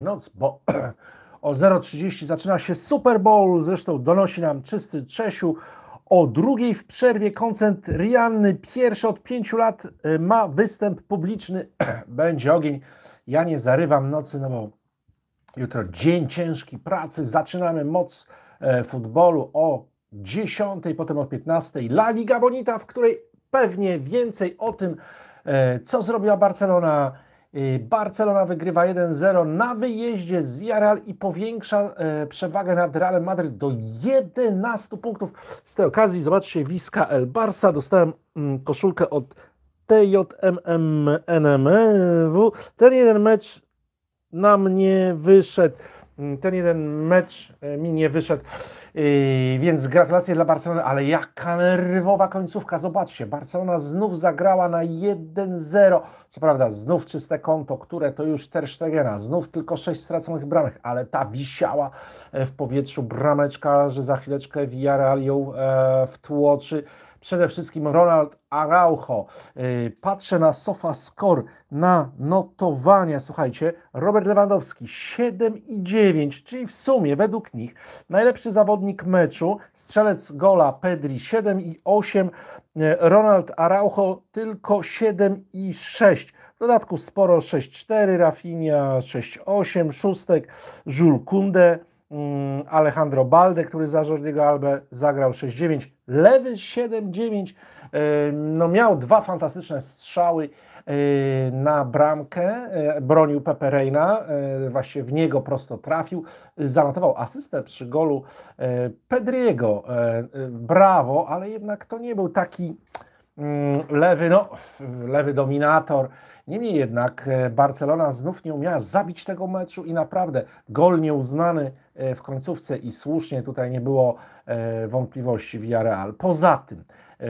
noc, bo o 0.30 zaczyna się Super Bowl. Zresztą donosi nam czysty Czesiu. O drugiej w przerwie koncert Rianny, pierwszy od pięciu lat, y, ma występ publiczny. Będzie ogień. Ja nie zarywam nocy, no bo jutro dzień ciężki pracy. Zaczynamy moc e, futbolu o 10, potem o 15. La Liga Bonita, w której pewnie więcej o tym, e, co zrobiła Barcelona, Y, Barcelona wygrywa 1-0 na wyjeździe z Villarreal i powiększa y, przewagę nad Realem Madryt do 11 punktów. Z tej okazji zobaczcie Wiska El Barça. Dostałem mm, koszulkę od TJMMNMW. Ten jeden mecz na mnie wyszedł. Mm, ten jeden mecz y, mi nie wyszedł. Yy, więc gratulacje dla Barcelony, ale jaka nerwowa końcówka. Zobaczcie, Barcelona znów zagrała na 1-0. Co prawda, znów czyste konto, które to już Ter Stegena, znów tylko 6 straconych bramek, ale ta wisiała e, w powietrzu brameczka, że za chwileczkę Villarreal ją e, wtłoczy. Przede wszystkim Ronald Araujo. Y, patrzę na sofa score, na notowania. Słuchajcie, Robert Lewandowski 7,9, czyli w sumie według nich najlepszy zawodnik meczu, strzelec gola Pedri 7,8, y, Ronald Araujo tylko 7,6. W dodatku sporo 6-4, 6,4, Rafinha 8 Szóstek, Jules Kunde Mm, Alejandro Balde, który za Jordiego Albę zagrał 6-9, lewy 7-9, e, no miał dwa fantastyczne strzały e, na bramkę, e, bronił Pepe Reina, właśnie w niego prosto trafił, zanotował asystę przy golu Pedriego, brawo, ale jednak to nie był taki mm, lewy, no, lewy dominator. Niemniej jednak Barcelona znów nie umiała zabić tego meczu i naprawdę gol nieuznany E, w końcówce i słusznie tutaj nie było e, wątpliwości real. Poza tym e,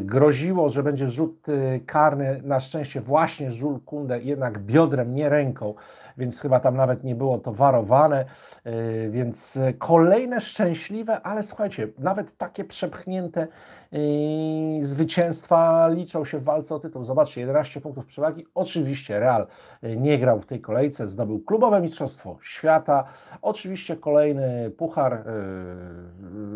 groziło, że będzie rzut karny, na szczęście właśnie Jules Kunde jednak biodrem, nie ręką więc chyba tam nawet nie było to warowane, y, więc kolejne szczęśliwe, ale słuchajcie, nawet takie przepchnięte y, zwycięstwa liczą się w walce o tytuł. Zobaczcie, 11 punktów przewagi. Oczywiście Real y, nie grał w tej kolejce, zdobył klubowe mistrzostwo świata. Oczywiście kolejny puchar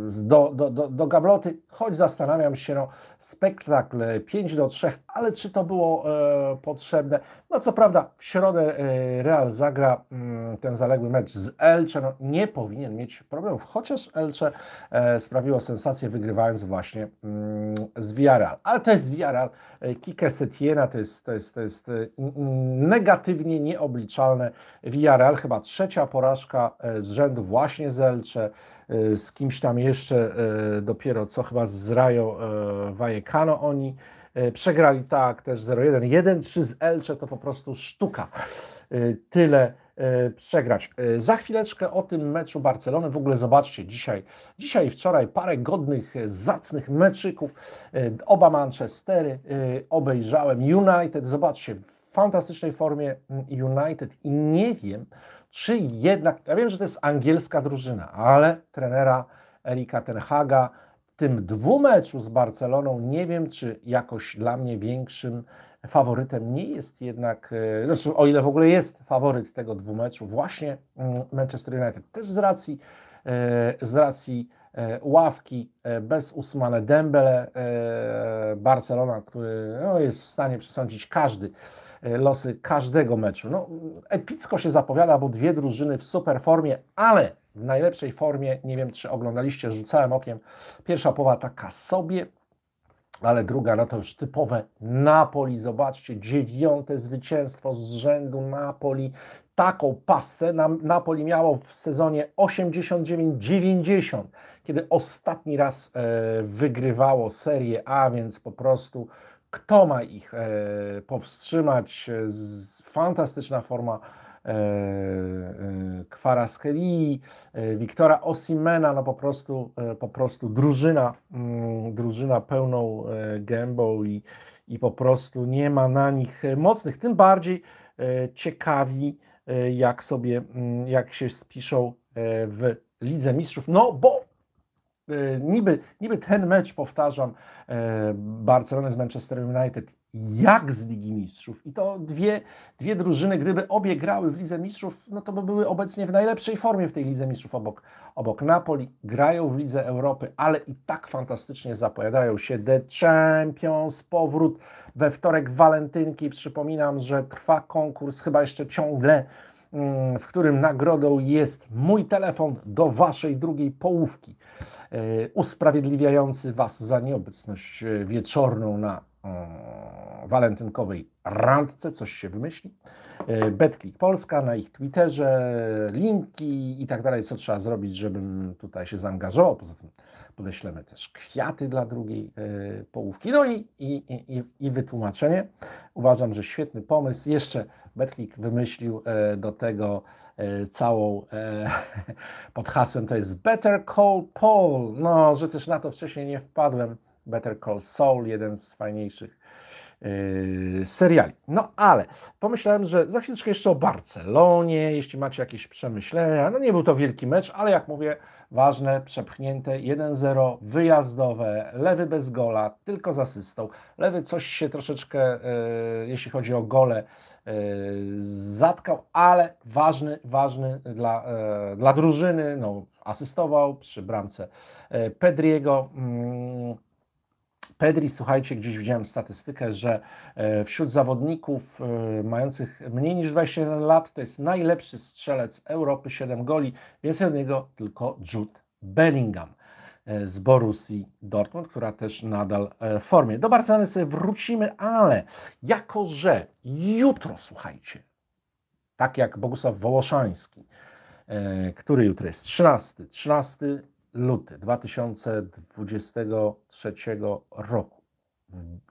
do, do, do, do gabloty, choć zastanawiam się, no, spektakl 5 do 3, ale czy to było e, potrzebne? No co prawda w środę e, Real zagra mm, ten zaległy mecz z Elche, no nie powinien mieć problemów, chociaż Elche e, sprawiło sensację wygrywając właśnie mm, z Villarreal. Ale to jest Villarreal, Kike Setiena to jest, to jest, to jest e, negatywnie nieobliczalne. Villarreal chyba trzecia porażka e, z rzędu właśnie z Elche, z kimś tam jeszcze dopiero co chyba z Rajo Vallecano oni przegrali tak też 0-1. 1-3 z Elcze to po prostu sztuka. Y, tyle y, przegrać. Y, za chwileczkę o tym meczu Barcelony. W ogóle zobaczcie dzisiaj, dzisiaj i wczoraj parę godnych, zacnych meczyków. Oba Manchestery obejrzałem. United, zobaczcie, w fantastycznej formie mm, United i nie wiem, czy jednak, ja wiem, że to jest angielska drużyna, ale trenera Erika Tenhaga w tym dwumeczu z Barceloną nie wiem, czy jakoś dla mnie większym Faworytem nie jest jednak, znaczy o ile w ogóle jest faworyt tego dwumeczu, właśnie mm, Manchester United. Też z racji, e, z racji e, ławki bez Usmane Dembele, Barcelona, który no, jest w stanie przesądzić każdy, losy każdego meczu. No, epicko się zapowiada, bo dwie drużyny w super formie, ale w najlepszej formie, nie wiem czy oglądaliście, rzucałem okiem, pierwsza połowa taka sobie, ale druga, no to już typowe Napoli. Zobaczcie, dziewiąte zwycięstwo z rzędu Napoli. Taką pasę. Napoli miało w sezonie 89-90, kiedy ostatni raz e, wygrywało Serię A, więc po prostu kto ma ich e, powstrzymać? E, fantastyczna forma E, e, Kwara Skeli, e, Wiktora Osimena, no po prostu, po prostu drużyna, mm, drużyna pełną gębą i, i po prostu nie ma na nich mocnych. Tym bardziej ciekawi, jak sobie, mm, jak się spiszą w Lidze Mistrzów. No bo niby, niby ten mecz, powtarzam, Barcelony z Manchester United jak z Ligi Mistrzów. I to dwie, dwie drużyny, gdyby obie grały w Lidze Mistrzów, no to by były obecnie w najlepszej formie w tej Lidze Mistrzów obok, obok Napoli. Grają w Lidze Europy, ale i tak fantastycznie zapowiadają się The Champions, powrót we wtorek walentynki. Przypominam, że trwa konkurs chyba jeszcze ciągle, mm, w którym nagrodą jest mój telefon do Waszej drugiej połówki, e, usprawiedliwiający Was za nieobecność e, wieczorną na walentynkowej randce, coś się wymyśli. E, Betklik Polska na ich Twitterze, linki i tak dalej, co trzeba zrobić, żebym tutaj się zaangażował. Poza tym podeślemy też kwiaty dla drugiej e, połówki. No i, i, i, i wytłumaczenie. Uważam, że świetny pomysł. Jeszcze Betklik wymyślił e, do tego całą pod hasłem to jest Better Call Paul. No, że też na to wcześniej nie wpadłem. Better Call Saul, jeden z fajniejszych yy, seriali. No ale pomyślałem, że za chwileczkę jeszcze o Barcelonie, jeśli macie jakieś przemyślenia. No nie był to wielki mecz, ale jak mówię, ważne, przepchnięte 1-0, wyjazdowe, lewy bez gola, tylko z asystą. Lewy coś się troszeczkę, yy, jeśli chodzi o gole, yy, zatkał, ale ważny, ważny dla, yy, dla drużyny, no, asystował przy bramce yy, Pedriego. Mm, Pedri, słuchajcie, gdzieś widziałem statystykę, że e, wśród zawodników e, mających mniej niż 21 lat to jest najlepszy strzelec Europy, 7 goli, więcej od niego tylko Jude Bellingham e, z Borussii Dortmund, która też nadal w formie. Do Barcelony sobie wrócimy, ale jako, że jutro, słuchajcie, tak jak Bogusław Wołoszański, który jutro jest 13, 13 luty 2023 roku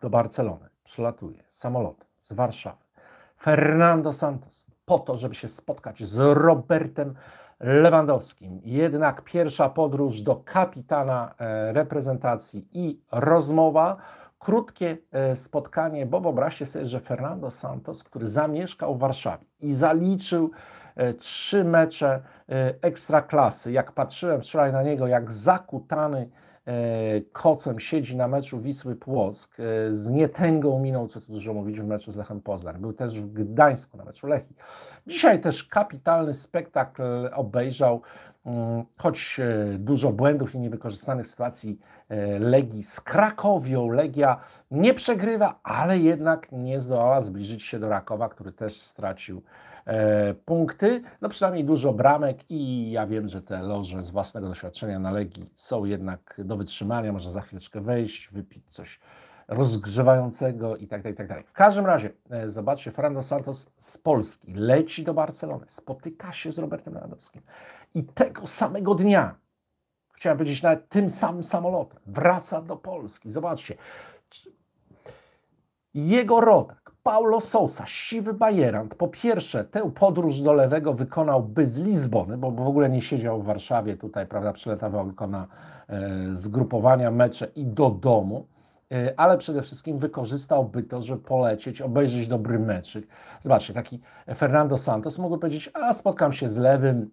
do Barcelony przylatuje samolotem z Warszawy Fernando Santos po to, żeby się spotkać z Robertem Lewandowskim. Jednak pierwsza podróż do kapitana e, reprezentacji i rozmowa, krótkie e, spotkanie, bo wyobraźcie sobie, że Fernando Santos, który zamieszkał w Warszawie i zaliczył trzy mecze e, ekstra klasy. Jak patrzyłem wczoraj na niego, jak zakutany e, kocem siedzi na meczu Wisły Płock, e, z nietęgą minął, co tu dużo mówić, w meczu z Lechem Poznań. Był też w Gdańsku na meczu Lechi. Dzisiaj też kapitalny spektakl obejrzał, mm, choć dużo błędów i niewykorzystanych sytuacji Legii z Krakowią. Legia nie przegrywa, ale jednak nie zdołała zbliżyć się do Rakowa, który też stracił E, punkty, no przynajmniej dużo bramek i ja wiem, że te loże z własnego doświadczenia na Legii są jednak do wytrzymania, można za chwileczkę wejść, wypić coś rozgrzewającego i tak dalej, tak, i tak dalej. W każdym razie, e, zobaczcie, Fernando Santos z Polski leci do Barcelony, spotyka się z Robertem Lewandowskim i tego samego dnia, chciałem powiedzieć nawet tym samym samolotem, wraca do Polski. Zobaczcie, jego rodak, Paulo Sousa, siwy bajerant, po pierwsze tę podróż do lewego wykonałby z Lizbony, bo w ogóle nie siedział w Warszawie tutaj, prawda, przyletawał tylko na e, zgrupowania, mecze i do domu e, ale przede wszystkim wykorzystałby to, żeby polecieć, obejrzeć dobry meczyk. Zobaczcie, taki Fernando Santos mógłby powiedzieć, a spotkam się z lewym,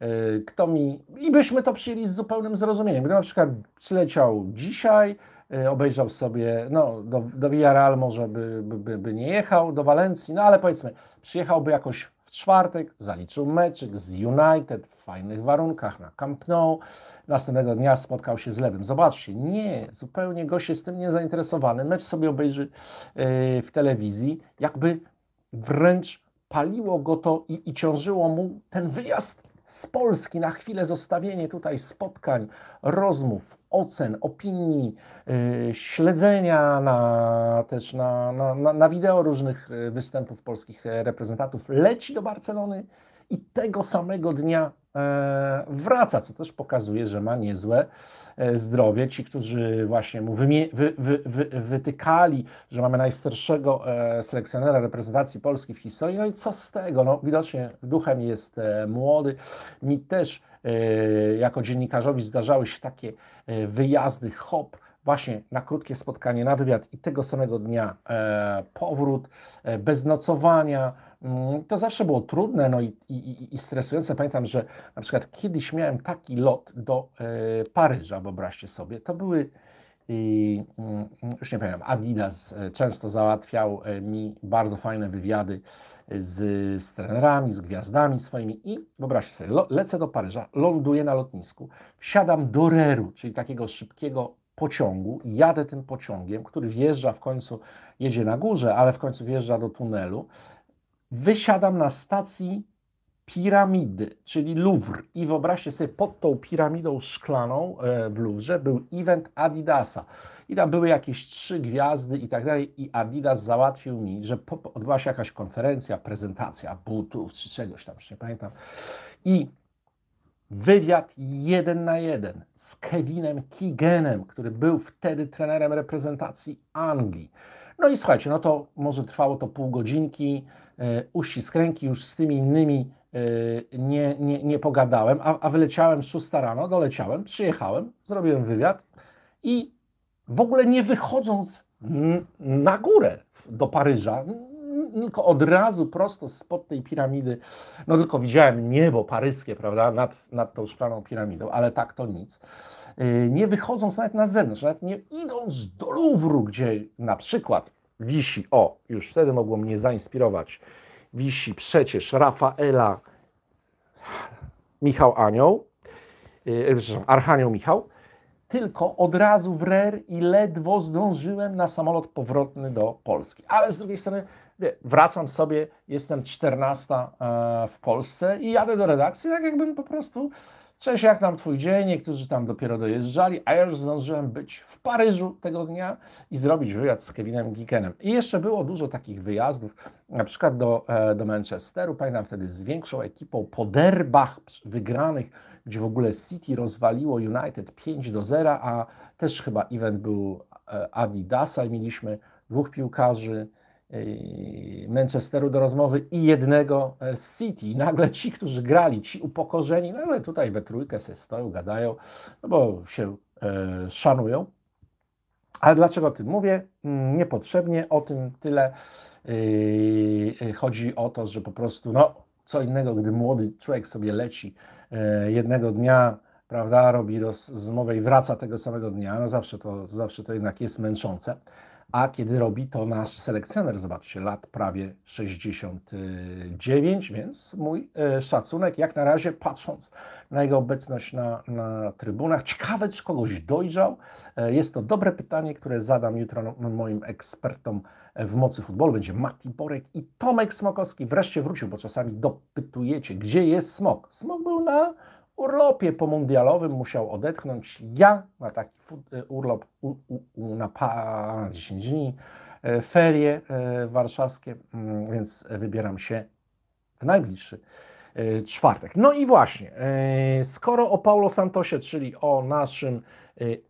e, kto mi... I byśmy to przyjęli z zupełnym zrozumieniem. Gdyby na przykład przyleciał dzisiaj, E, obejrzał sobie, no do, do Villarreal może by, by, by nie jechał, do Walencji, no ale powiedzmy, przyjechałby jakoś w czwartek, zaliczył meczyk z United w fajnych warunkach na Camp Nou, następnego dnia spotkał się z lewym. Zobaczcie, nie, zupełnie gość jest tym niezainteresowany, mecz sobie obejrzy yy, w telewizji, jakby wręcz paliło go to i, i ciążyło mu ten wyjazd z Polski na chwilę zostawienie tutaj spotkań, rozmów, ocen, opinii, y, śledzenia na, też na, na, na, wideo różnych y, występów polskich y, reprezentantów, leci do Barcelony i tego samego dnia e, wraca, co też pokazuje, że ma niezłe e, zdrowie. Ci, którzy właśnie mu wy, wy, wy, wytykali, że mamy najstarszego e, selekcjonera reprezentacji Polski w historii, no i co z tego? No, widocznie duchem jest młody. Mi też jako dziennikarzowi zdarzały się takie E, wyjazdy, hop, właśnie na krótkie spotkanie, na wywiad i tego samego dnia e, powrót, e, bez nocowania. Mm, to zawsze było trudne no i, i, i stresujące. Pamiętam, że na przykład kiedyś miałem taki lot do Paryża, wyobraźcie sobie. To były mm, mm, już nie pamiętam, Adidas często załatwiał mi bardzo fajne wywiady z, z trenerami, z gwiazdami swoimi i wyobraźcie sobie, lo, lecę do Paryża, ląduję na lotnisku, wsiadam do Reru, czyli takiego szybkiego pociągu, jadę tym pociągiem, który wjeżdża w końcu, jedzie na górze, ale w końcu wjeżdża do tunelu. Wysiadam na stacji piramidy, czyli Louvre. I wyobraźcie sobie, pod tą piramidą szklaną e, w Louvre był event Adidasa. I tam były jakieś trzy gwiazdy i tak dalej. I Adidas załatwił mi, że odbyła się jakaś konferencja, prezentacja butów czy czegoś tam, już nie pamiętam. I wywiad jeden na jeden z Kevinem Keeganem, który był wtedy trenerem reprezentacji Anglii. No i słuchajcie, no to może trwało to pół godzinki, e, uścisk ręki już z tymi innymi Y, nie, nie, nie pogadałem, a, a wyleciałem 6 rano, doleciałem, przyjechałem, zrobiłem wywiad i w ogóle nie wychodząc na górę do Paryża, tylko od razu prosto spod tej piramidy, no tylko widziałem niebo paryskie, prawda, nad, nad tą szklaną piramidą, ale tak to nic. Y, nie wychodząc nawet na zewnątrz, nawet nie idąc do Luwru, gdzie na przykład wisi, o, już wtedy mogło mnie zainspirować wisi przecież Rafaela Michał Anioł, y, przepraszam, Archanioł Michał, tylko od razu w RER i ledwo zdążyłem na samolot powrotny do Polski. Ale z drugiej strony wie, wracam sobie, jestem 14 e, w Polsce i jadę do redakcji, tak jakbym po prostu Cześć, jak nam twój dzień? Niektórzy tam dopiero dojeżdżali, a ja już zdążyłem być w Paryżu tego dnia i zrobić wyjazd z Kevinem Gickenem. I jeszcze było dużo takich wyjazdów, na przykład do, e, do Manchesteru. Pamiętam wtedy z większą ekipą po derbach wygranych, gdzie w ogóle City rozwaliło United 5 do 0, a też chyba event był e, Adidasa i mieliśmy dwóch piłkarzy, Manchesteru do rozmowy i jednego z City. nagle ci, którzy grali, ci upokorzeni, nagle no tutaj we trójkę sobie stoją, gadają, no bo się e, szanują. Ale dlaczego o tym mówię? Mm, niepotrzebnie o tym tyle. E, chodzi o to, że po prostu, no, co innego, gdy młody człowiek sobie leci e, jednego dnia, prawda, robi rozmowę i wraca tego samego dnia, no zawsze to, zawsze to jednak jest męczące a kiedy robi to nasz selekcjoner, zobaczcie, lat prawie 69, więc mój e, szacunek, jak na razie patrząc na jego obecność na, na trybunach. Ciekawe, czy kogoś dojrzał. E, jest to dobre pytanie, które zadam jutro no, moim ekspertom w mocy futbolu. Będzie Mati Borek i Tomek Smokowski. Wreszcie wrócił, bo czasami dopytujecie, gdzie jest Smok. Smok był na urlopie pomundialowym musiał odetchnąć. Ja na taki e, urlop u, u, u, na pa, 10 dni, e, ferie e, warszawskie, mm, więc wybieram się w najbliższy czwartek. No i właśnie, skoro o Paulo Santosie, czyli o naszym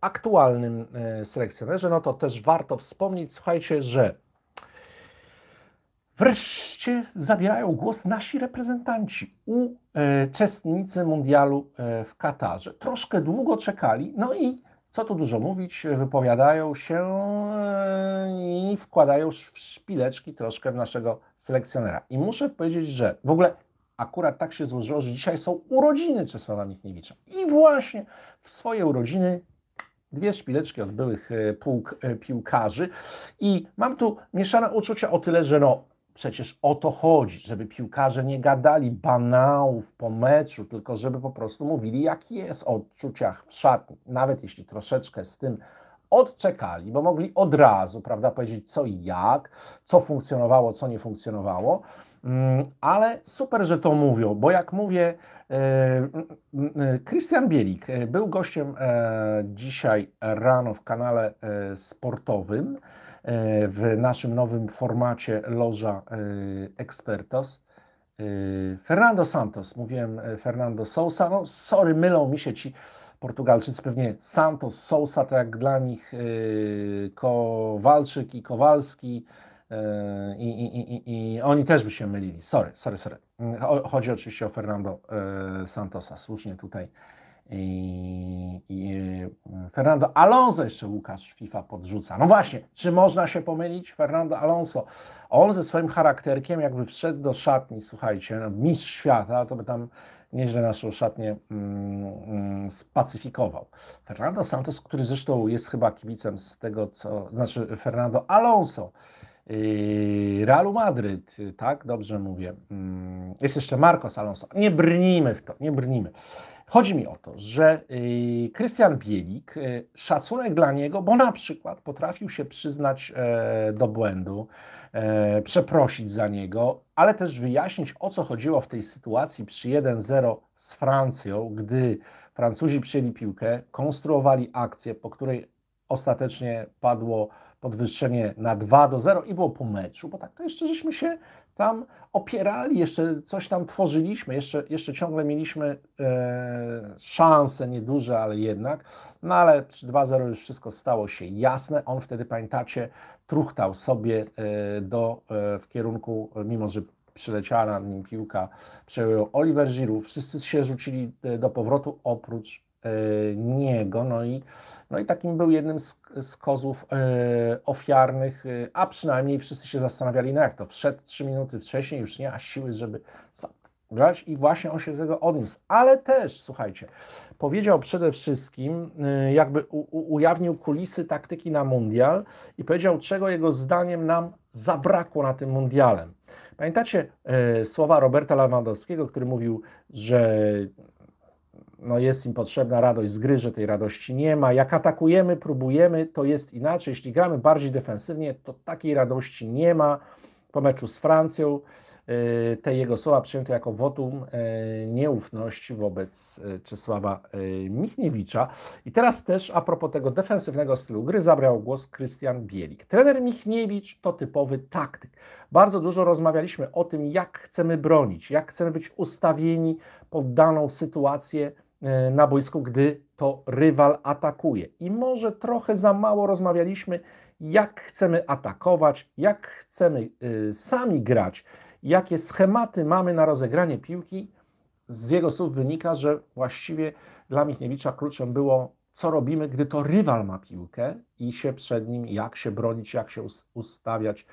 aktualnym selekcjonerze, no to też warto wspomnieć, słuchajcie, że Wreszcie zabierają głos nasi reprezentanci, uczestnicy mundialu e, w Katarze. Troszkę długo czekali, no i co tu dużo mówić, wypowiadają się e, i wkładają szpileczki troszkę w naszego selekcjonera. I muszę powiedzieć, że w ogóle akurat tak się złożyło, że dzisiaj są urodziny Czesława Michniewicza. I właśnie w swoje urodziny dwie szpileczki od byłych e, piłkarzy. I mam tu mieszane uczucia o tyle, że no, Przecież o to chodzi, żeby piłkarze nie gadali banałów po meczu, tylko żeby po prostu mówili, jak jest o odczuciach w szatni. Nawet jeśli troszeczkę z tym odczekali, bo mogli od razu, prawda, powiedzieć co i jak, co funkcjonowało, co nie funkcjonowało. Mm, ale super, że to mówią, bo jak mówię, Krystian e, e, Bielik e, był gościem dzisiaj rano w kanale sportowym. E, w naszym nowym formacie Loża e, Expertos. E, Fernando Santos, mówiłem Fernando Sousa, no sorry, mylą mi się ci Portugalczycy, pewnie Santos, Sousa, tak jak dla nich Kowalczyk i Kowalski i, i, i, i oni też by się mylili, sorry, sorry, sorry. Mm, chodzi oczywiście o Fernando Santosa, słusznie tutaj i, i e, Fernando Alonso jeszcze Łukasz FIFA podrzuca. No właśnie, czy można się pomylić? Fernando Alonso, on ze swoim charakterkiem jakby wszedł do szatni, słuchajcie, no, mistrz świata, to by tam nieźle naszą szatnię mm, mm, spacyfikował. Fernando Santos, który zresztą jest chyba kibicem z tego, co... Znaczy Fernando Alonso, y, Realu Madryt, tak? Dobrze mówię. Mm, jest jeszcze Marcos Alonso. Nie brnijmy w to, nie brnijmy. Chodzi mi o to, że y, Krystian Bielik, y, szacunek dla niego, bo na przykład potrafił się przyznać e, do błędu, e, przeprosić za niego, ale też wyjaśnić, o co chodziło w tej sytuacji przy 1-0 z Francją, gdy Francuzi przyjęli piłkę, konstruowali akcję, po której ostatecznie padło podwyższenie na 2 do 0 i było po meczu, bo tak to jeszcze żeśmy się tam opierali, jeszcze coś tam tworzyliśmy, jeszcze, jeszcze ciągle mieliśmy e, szanse, nieduże, ale jednak. No ale przy 2-0 już wszystko stało się jasne. On wtedy, pamiętacie, truchtał sobie e, do, e, w kierunku, mimo że przyleciała nad nim piłka, przejął Oliver Giroud. Wszyscy się rzucili e, do powrotu, oprócz niego. No i, no i takim był jednym z, z kozów e, ofiarnych, e, a przynajmniej wszyscy się zastanawiali, no jak to, wszedł 3 minuty wcześniej, już nie, a siły, żeby grać i właśnie on się do tego odniósł. Ale też, słuchajcie, powiedział przede wszystkim, e, jakby u, ujawnił kulisy taktyki na mundial i powiedział, czego jego zdaniem nam zabrakło na tym mundialem. Pamiętacie e, słowa Roberta Lewandowskiego, który mówił, że no jest im potrzebna radość z gry, że tej radości nie ma. Jak atakujemy, próbujemy, to jest inaczej. Jeśli gramy bardziej defensywnie, to takiej radości nie ma. Po meczu z Francją y, te jego słowa przyjęto jako wotum y, nieufności wobec y, Czesława Michniewicza. I teraz też a propos tego defensywnego stylu gry zabrał głos Krystian Bielik. Trener Michniewicz to typowy taktyk. Bardzo dużo rozmawialiśmy o tym, jak chcemy bronić, jak chcemy być ustawieni pod daną sytuację E, na boisku, gdy to rywal atakuje. I może trochę za mało rozmawialiśmy, jak chcemy atakować, jak chcemy e, sami grać, jakie schematy mamy na rozegranie piłki. Z jego słów wynika, że właściwie dla Michniewicza kluczem było, co robimy, gdy to rywal ma piłkę i się przed nim, jak się bronić, jak się ustawiać e,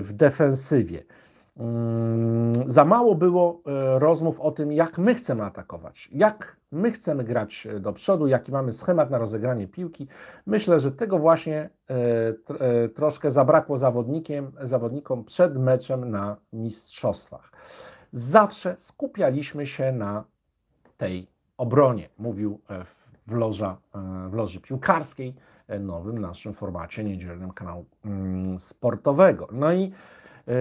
w defensywie za mało było e, rozmów o tym, jak my chcemy atakować, jak my chcemy grać e, do przodu, jaki mamy schemat na rozegranie piłki. Myślę, że tego właśnie e, troszkę zabrakło zawodnikiem, zawodnikom przed meczem na mistrzostwach. Zawsze skupialiśmy się na tej obronie, mówił w, loża, w loży piłkarskiej, nowym naszym formacie niedzielnym kanału mm, sportowego. No i E,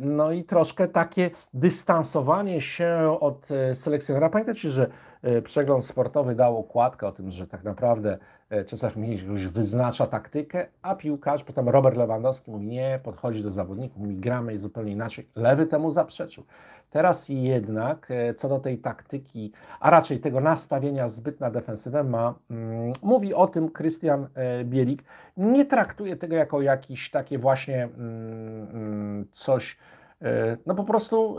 no i troszkę takie dystansowanie się od e, selekcjonera. Pamiętacie, że e, przegląd sportowy dał okładkę o tym, że tak naprawdę E, Czesław już wyznacza taktykę, a piłkarz, potem Robert Lewandowski mówi nie, podchodzi do zawodników, mówi gramy zupełnie inaczej. Lewy temu zaprzeczył. Teraz jednak e, co do tej taktyki, a raczej tego nastawienia zbyt na defensywę ma, mm, mówi o tym Krystian e, Bielik. Nie traktuje tego jako jakieś takie właśnie mm, mm, coś, no po prostu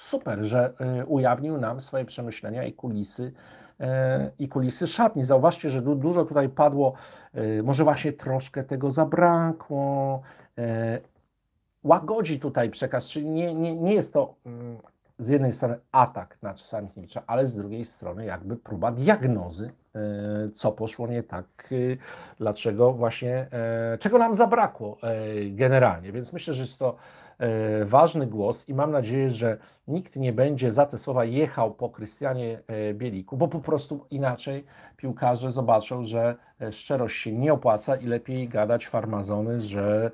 super, że e, ujawnił nam swoje przemyślenia i kulisy e, i kulisy szatni. Zauważcie, że dużo tutaj padło, e, może właśnie troszkę tego zabrakło. Łagodzi tutaj przekaz, czyli nie, nie, nie jest to mm, z jednej strony atak na Sankiewicza, ale z drugiej strony jakby próba diagnozy, co poszło nie tak, dlaczego właśnie, czego nam zabrakło generalnie. Więc myślę, że jest to E, ważny głos i mam nadzieję, że nikt nie będzie za te słowa jechał po Krystianie e, Bieliku, bo po prostu inaczej piłkarze zobaczą, że e, szczerość się nie opłaca i lepiej gadać farmazony, że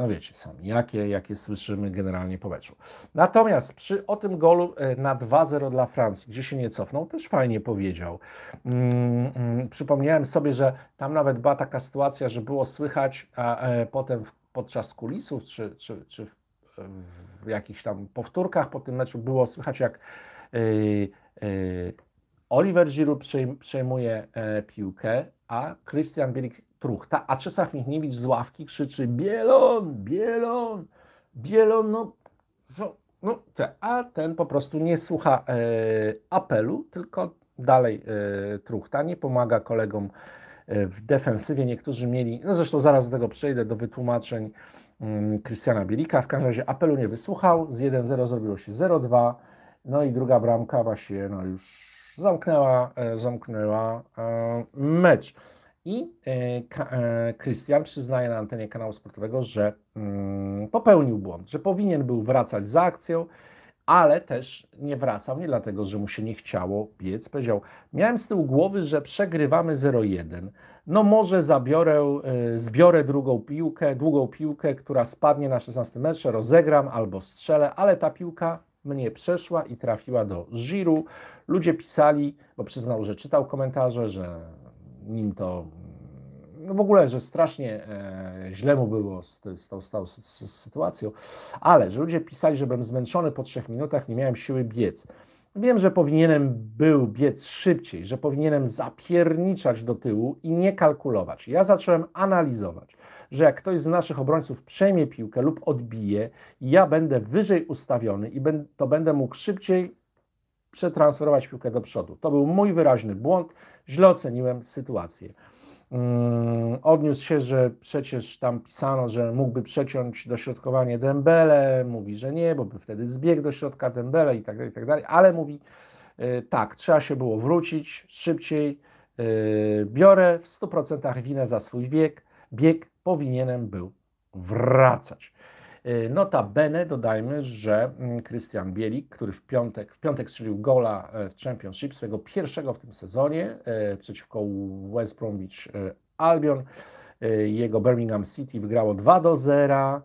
no wiecie sami, jakie, jakie słyszymy generalnie po meczu. Natomiast przy o tym golu na 2-0 dla Francji, gdzie się nie cofnął, też fajnie powiedział. Mm, mm, przypomniałem sobie, że tam nawet była taka sytuacja, że było słychać, a potem podczas kulisów czy, czy, czy w w jakichś tam powtórkach po tym meczu było słychać, jak yy, yy, Oliver Giroud przejmuje e, piłkę, a Christian Bielik truchta, a Czesław Michniewicz z ławki krzyczy Bielon, Bielon, Bielon, no, no, no te, a ten po prostu nie słucha e, apelu, tylko dalej e, truchta, nie pomaga kolegom e, w defensywie. Niektórzy mieli, no zresztą zaraz do tego przejdę, do wytłumaczeń, Krystiana Bielika. W każdym razie apelu nie wysłuchał, z 1-0 zrobiło się 0-2, no i druga bramka właśnie no już zamknęła, e, zamknęła e, mecz. I e, Krystian przyznaje na antenie kanału sportowego, że mm, popełnił błąd, że powinien był wracać za akcją, ale też nie wracał nie dlatego, że mu się nie chciało biec. Powiedział, miałem z tyłu głowy, że przegrywamy 0-1. No może zabiorę, e, zbiorę drugą piłkę, długą piłkę, która spadnie na 16 metrze, rozegram albo strzelę, ale ta piłka mnie przeszła i trafiła do Żiru. Ludzie pisali, bo przyznał, że czytał komentarze, że nim to no w ogóle, że strasznie e, źle mu było z, z, tą, z tą z, sytuacją, ale że ludzie pisali, że byłem zmęczony po trzech minutach, nie miałem siły biec. Wiem, że powinienem był biec szybciej, że powinienem zapierniczać do tyłu i nie kalkulować. Ja zacząłem analizować, że jak ktoś z naszych obrońców przejmie piłkę lub odbije, ja będę wyżej ustawiony i to będę mógł szybciej przetransferować piłkę do przodu. To był mój wyraźny błąd, źle oceniłem sytuację. Yy, odniósł się, że przecież tam pisano, że mógłby przeciąć dośrodkowanie Dembele, mówi, że nie, bo by wtedy zbiegł do środka Dembele i tak dalej, i tak dalej, ale mówi yy, tak, trzeba się było wrócić szybciej, yy, biorę w 100% winę za swój wiek, bieg powinienem był wracać. E, notabene dodajmy, że mm, Krystian Bielik, który w piątek, w piątek strzelił gola e, w Championship, swojego pierwszego w tym sezonie e, przeciwko West Bromwich Albion, jego Birmingham City wygrało 2 do 0.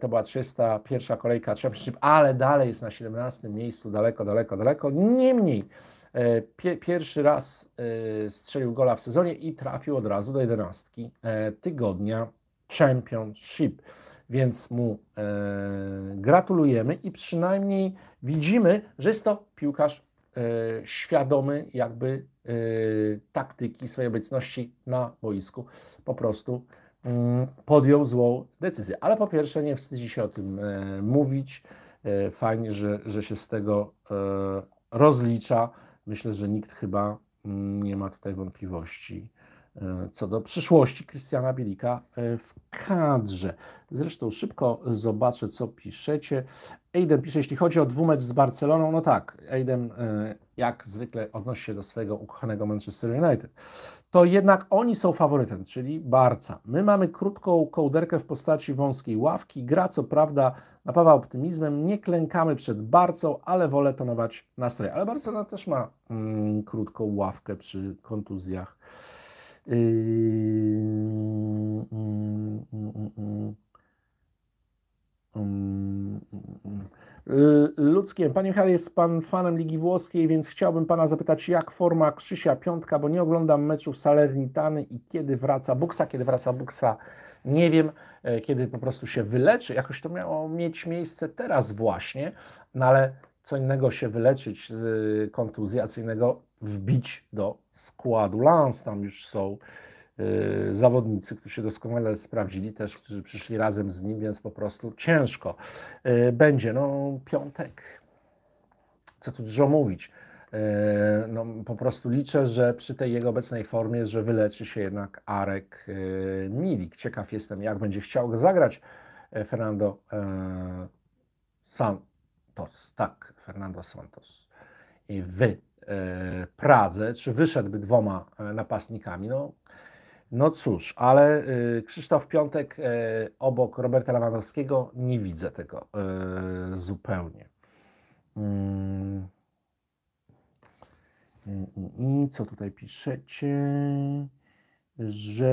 To była 301 kolejka Championship, ale dalej jest na 17 miejscu, daleko, daleko, daleko. Niemniej pierwszy raz strzelił gola w sezonie i trafił od razu do 11 tygodnia Championship. Więc mu e, gratulujemy i przynajmniej widzimy, że jest to piłkarz e, świadomy jakby e, taktyki swojej obecności na boisku. Po prostu mm, podjął złą decyzję. Ale po pierwsze nie wstydzi się o tym e, mówić. E, fajnie, że, że się z tego e, rozlicza. Myślę, że nikt chyba mm, nie ma tutaj wątpliwości E, co do przyszłości Krystiana Bielika e, w kadrze. Zresztą szybko zobaczę, co piszecie. Aiden pisze, jeśli chodzi o dwumecz z Barceloną, no tak, Aiden e, jak zwykle odnosi się do swojego ukochanego Manchester United. To jednak oni są faworytem, czyli Barca. My mamy krótką kołderkę w postaci wąskiej ławki. Gra co prawda napawa optymizmem, nie klękamy przed Barcą, ale wolę tonować nastroje. Ale Barcelona też ma mm, krótką ławkę przy kontuzjach. Ludzkie. Panie Michale, jest Pan fanem Ligi Włoskiej, więc chciałbym Pana zapytać, jak forma Krzysia Piątka, bo nie oglądam meczów Salernitany i kiedy wraca Buksa, kiedy wraca Buksa, nie wiem, e, kiedy po prostu się wyleczy. Jakoś to miało mieć miejsce teraz właśnie, no ale co innego się wyleczyć z e, kontuzji, a co innego wbić do składu. Lans tam już są y, zawodnicy, którzy się doskonale sprawdzili, też którzy przyszli razem z nim, więc po prostu ciężko y, będzie. No, piątek. Co tu dużo mówić. Y, no, po prostu liczę, że przy tej jego obecnej formie, że wyleczy się jednak Arek Milik. Ciekaw jestem, jak będzie chciał zagrać Fernando Santos. Tak, Fernando Santos. I wy E, Pradze, czy wyszedłby dwoma e, napastnikami. No, no cóż, ale e, Krzysztof Piątek obok Roberta Lewandowskiego nie widzę tego zupełnie. I mm. mm, mm, co tutaj piszecie? Że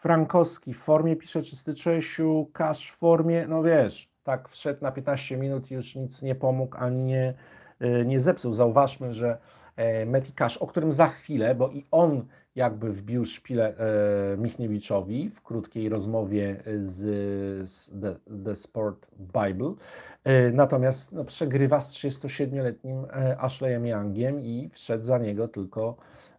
Frankowski w formie pisze czysty Czesiu, Kasz w formie, no wiesz, tak wszedł na 15 minut i już nic nie pomógł, ani nie, E, nie zepsuł. Zauważmy, że e, Metikasz, o którym za chwilę, bo i on jakby wbił szpilę e, Michniewiczowi w krótkiej rozmowie z, z The, The, Sport Bible. Natomiast no, przegrywa z 37-letnim Ashleyem Youngiem i wszedł za niego tylko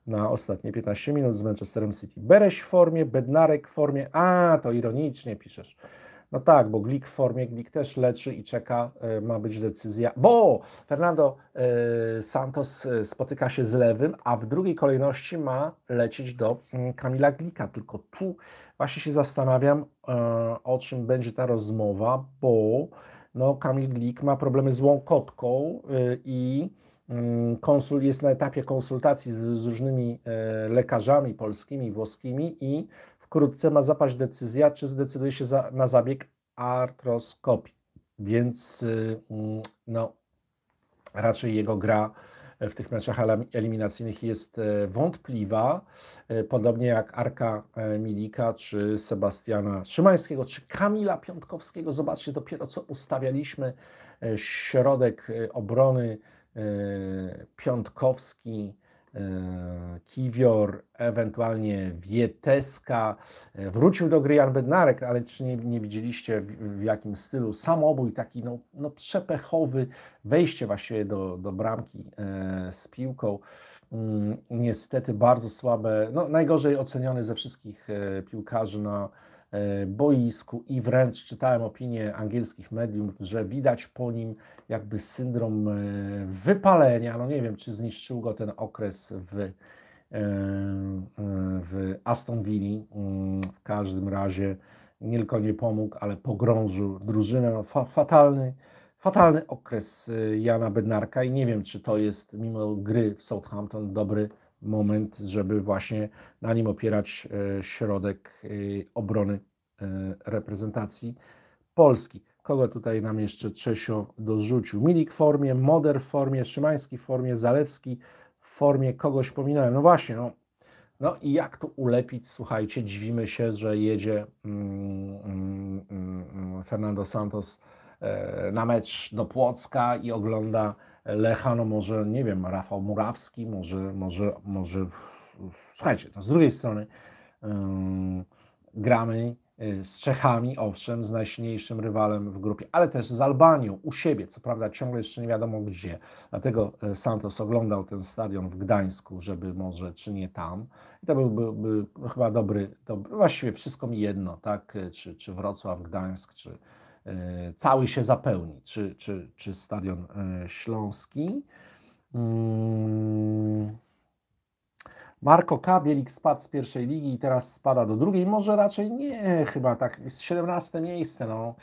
na ostatnie 15 minut z Manchesterem City. Bereś w formie, Bednarek w formie. A, to ironicznie piszesz. No tak, bo Glik w formie, Glik też leczy i czeka, e, ma być decyzja, bo Fernando e, Santos e, spotyka się z lewym, a w drugiej kolejności ma lecieć do mm, Kamila Glika. Tylko tu właśnie się zastanawiam, o czym będzie ta rozmowa, bo no, Kamil Glik ma problemy z łąkotką i mm, konsul jest na etapie konsultacji z, z różnymi lekarzami polskimi, włoskimi i Wkrótce ma zapaść decyzja, czy zdecyduje się za, na zabieg artroskopii. Więc y, mm, no, raczej jego gra w tych meczach eliminacyjnych jest e, wątpliwa, e, podobnie jak Arka e, Milika, czy Sebastiana Szymańskiego, czy Kamila Piątkowskiego. Zobaczcie, dopiero co ustawialiśmy środek obrony Piątkowski, E, Kiwior, ewentualnie Wieteska. E, wrócił do gry Jan Bednarek, ale czy nie, nie widzieliście w, w, jakim stylu? Samobój taki no, no przepechowy, wejście właściwie do, do bramki e, z piłką. Mm, niestety bardzo słabe, no najgorzej oceniony ze wszystkich e, piłkarzy na E, boisku i wręcz czytałem opinie angielskich mediów, że widać po nim jakby syndrom e, wypalenia. No nie wiem, czy zniszczył go ten okres w, e, w Aston Villa. Mm, w każdym razie nie tylko nie pomógł, ale pogrążył drużynę. No, fa fatalny, fatalny okres Jana Bednarka i nie wiem, czy to jest mimo gry w Southampton dobry moment, żeby właśnie na nim opierać e, środek e, obrony e, reprezentacji Polski. Kogo tutaj nam jeszcze Czesio dorzucił? Milik w formie, Moder w formie, Szymański w formie, Zalewski w formie, kogoś pominąłem. No właśnie, no, no i jak tu ulepić? Słuchajcie, dziwimy się, że jedzie mm, mm, mm, mm Fernando Santos na mecz do Płocka i ogląda Lecha, no może, nie wiem, Rafał Murawski, może, może, może, słuchajcie, no z drugiej strony yy, gramy y, z Czechami, owszem, z najsilniejszym rywalem w grupie, ale też z Albanią u siebie, co prawda ciągle jeszcze nie wiadomo gdzie. Dlatego y, Santos oglądał ten stadion w Gdańsku, żeby może czy nie tam. I to byłby, chyba dobry, dobry, właściwie wszystko mi jedno, tak? Y, czy, czy Wrocław, Gdańsk, czy, E, cały się zapełni, czy, czy, czy Stadion e, Śląski. Mm. Marko K. Bielik spadł z pierwszej ligi i teraz spada do drugiej. Może raczej nie, chyba tak, jest 17 miejsce, no.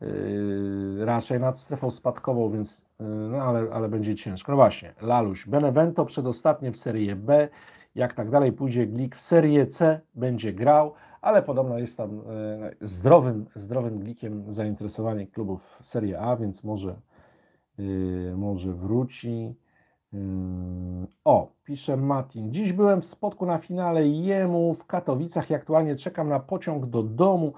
Yy, raczej nad strefą spadkową, więc yy, no ale, ale będzie ciężko. No właśnie, Laluś, Benevento przedostatnie w Serie B, jak tak dalej pójdzie Glik w Serie C, będzie grał, ale podobno jest tam e, zdrowym, zdrowym glikiem zainteresowanie klubów Serie A, więc może, e, może wróci. E, o, pisze Matin. Dziś byłem w spotku na finale jemu w Katowicach i aktualnie czekam na pociąg do domu.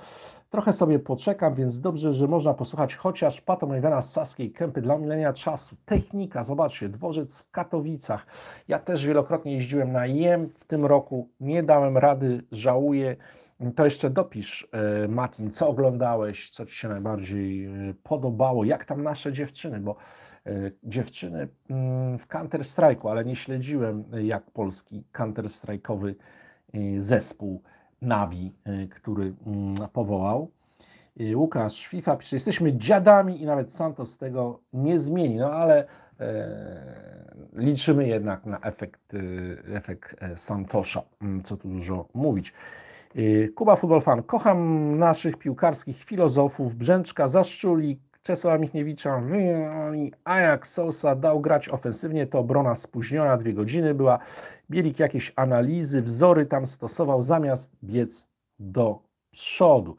Trochę sobie poczekam, więc dobrze, że można posłuchać chociaż Pato Mojwena z Saskiej Kępy dla milenia czasu. Technika, zobaczcie, dworzec w Katowicach. Ja też wielokrotnie jeździłem na jem w tym roku. Nie dałem rady, żałuję to jeszcze dopisz, e, Martin, co oglądałeś, co Ci się najbardziej e, podobało, jak tam nasze dziewczyny, bo e, dziewczyny mm, w Counter Strike'u, ale nie śledziłem, jak polski Counter Strike'owy zespół Navi, który mm, powołał. Łukasz Szwifa pisze, jesteśmy dziadami i nawet Santos tego nie zmieni, no ale liczymy jednak na efekt, efekt Santosza, mm, co tu dużo mówić. Y, Kuba Futbol Fan. Kocham naszych piłkarskich filozofów Brzęczka, Zaszczulik, Czesława Michniewicza, Ajax Sousa dał grać ofensywnie, to obrona spóźniona, dwie godziny była. Bielik jakieś analizy, wzory tam stosował, zamiast biec do przodu.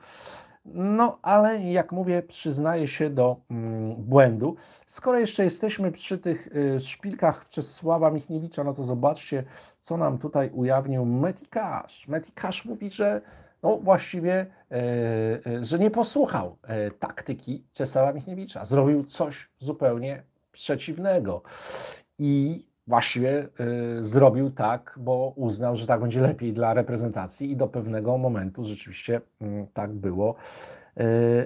No, ale jak mówię, przyznaję się do mm, błędu. Skoro jeszcze jesteśmy przy tych y, szpilkach Czesława Michniewicza, no to zobaczcie, co nam tutaj ujawnił Metikasz. Metikasz mówi, że no właściwie, y, y, że nie posłuchał e, taktyki Czesława Michniewicza. Zrobił coś zupełnie przeciwnego. I Właściwie y, zrobił tak, bo uznał, że tak będzie lepiej dla reprezentacji i do pewnego momentu rzeczywiście mm, tak było y,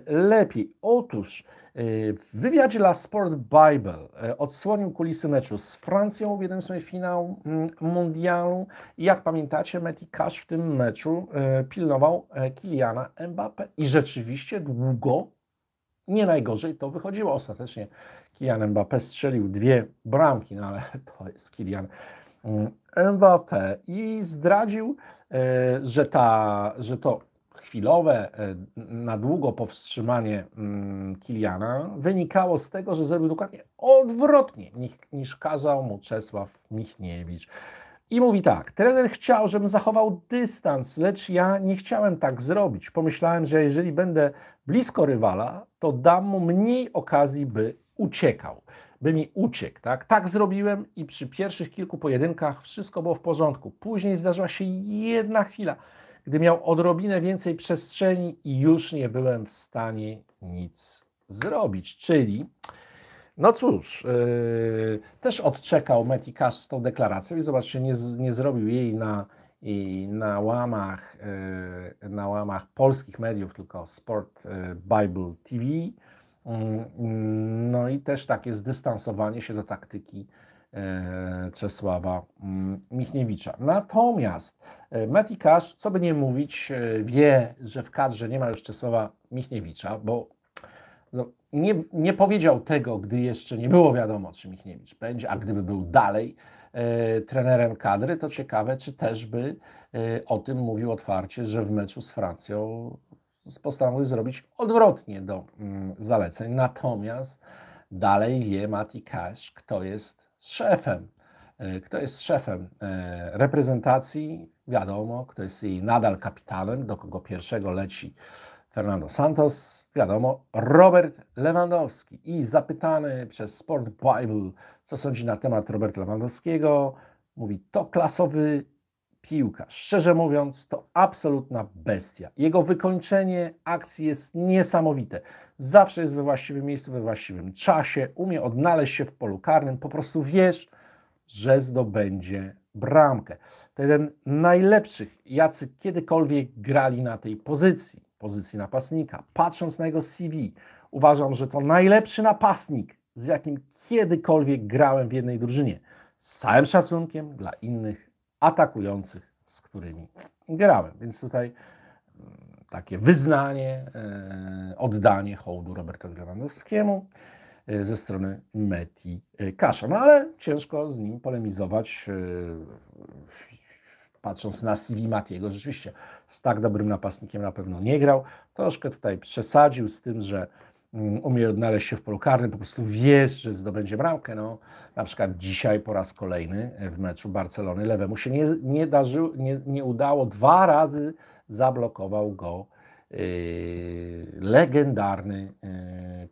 lepiej. Otóż y, w wywiadzie dla Sport Bible odsłonił kulisy meczu z Francją w jednym z finału mm, mundialu jak pamiętacie Meti Cash w tym meczu pilnował e, Kiliana Mbappe i rzeczywiście długo nie najgorzej to wychodziło ostatecznie. Kylian Mbappé strzelił dwie bramki, no ale to jest Kylian mm, Mbappé i zdradził, e, że, ta, że to chwilowe, e, na długo powstrzymanie mm, Kiliana wynikało z tego, że zrobił dokładnie odwrotnie niż kazał mu Czesław Michniewicz. I mówi tak, trener chciał, żebym zachował dystans, lecz ja nie chciałem tak zrobić. Pomyślałem, że jeżeli będę blisko rywala, to dam mu mniej okazji, by uciekał, by mi uciekł. Tak? tak zrobiłem i przy pierwszych kilku pojedynkach wszystko było w porządku. Później zdarzyła się jedna chwila, gdy miał odrobinę więcej przestrzeni i już nie byłem w stanie nic zrobić. Czyli, no cóż, yy, też odczekał Matty Cash z tą deklaracją i zobaczcie, nie, nie zrobił jej na, i na łamach, yy, na łamach polskich mediów, tylko Sport yy, Bible TV Mm, mm, no i też takie zdystansowanie się do taktyki e, Czesława mm, Michniewicza. Natomiast e, Metikasz, co by nie mówić, e, wie, że w kadrze nie ma już Czesława Michniewicza, bo no, nie, nie powiedział tego, gdy jeszcze nie było wiadomo, czy Michniewicz będzie, a gdyby był dalej trenerem kadry, to ciekawe, czy też by o tym mówił otwarcie, że w meczu z Francją postanowił zrobić odwrotnie do mm, zaleceń. Natomiast dalej wie Mati Cash, kto jest szefem. E, kto jest szefem e, reprezentacji, wiadomo, kto jest jej nadal kapitanem, do kogo pierwszego leci Fernando Santos, wiadomo, Robert Lewandowski. I zapytany przez Sport Bible, co sądzi na temat Roberta Lewandowskiego, mówi, to klasowy piłka. Szczerze mówiąc, to absolutna bestia. Jego wykończenie akcji jest niesamowite. Zawsze jest we właściwym miejscu, we właściwym czasie, umie odnaleźć się w polu karnym, po prostu wiesz, że zdobędzie bramkę. To jeden najlepszych, jacy kiedykolwiek grali na tej pozycji, pozycji napastnika. Patrząc na jego CV, uważam, że to najlepszy napastnik, z jakim kiedykolwiek grałem w jednej drużynie. Z całym szacunkiem dla innych atakujących, z którymi grałem. Więc tutaj mm, takie wyznanie, e, oddanie hołdu Roberta Lewandowskiemu e, ze strony Meti Kasza. No ale ciężko z nim polemizować, e, patrząc na CV Matiego. Rzeczywiście z tak dobrym napastnikiem na pewno nie grał. Troszkę tutaj przesadził z tym, że Mm, umie odnaleźć się w polu karnym, po prostu wiesz, że zdobędzie bramkę. No, na przykład dzisiaj po raz kolejny e, w meczu Barcelony lewemu się nie, nie, darzył, nie, nie udało, dwa razy zablokował go yy, legendarny yy,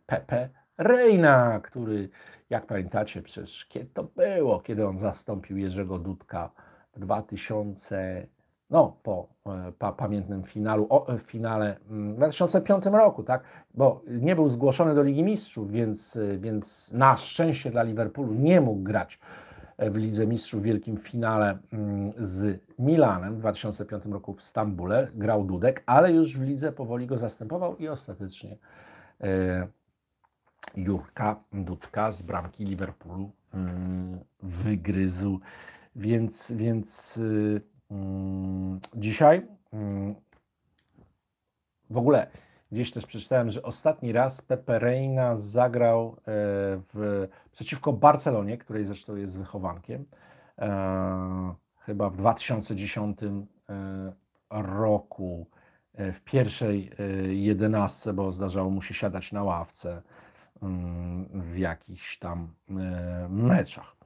Pepe Reina, który jak pamiętacie przecież kiedy to było, kiedy on zastąpił Jerzego Dudka w 2000 no, po e, pa, pamiętnym finalu, o, e, finale mm, w 2005 roku, tak? bo nie był zgłoszony do Ligi Mistrzów, więc, e, więc na szczęście dla Liverpoolu nie mógł grać w Lidze Mistrzów w wielkim finale mm, z Milanem w 2005 roku w Stambule. Grał Dudek, ale już w lidze powoli go zastępował i ostatecznie Jurka Dudka z bramki Liverpoolu mm, wygryzł. Więc, więc y, Mm, dzisiaj mm, w ogóle gdzieś też przeczytałem, że ostatni raz Pepe Reina zagrał e, w, przeciwko Barcelonie, której zresztą jest wychowankiem, e, chyba w 2010 e, roku w pierwszej jedenastce, bo zdarzało mu się siadać na ławce mm, w jakichś tam meczach.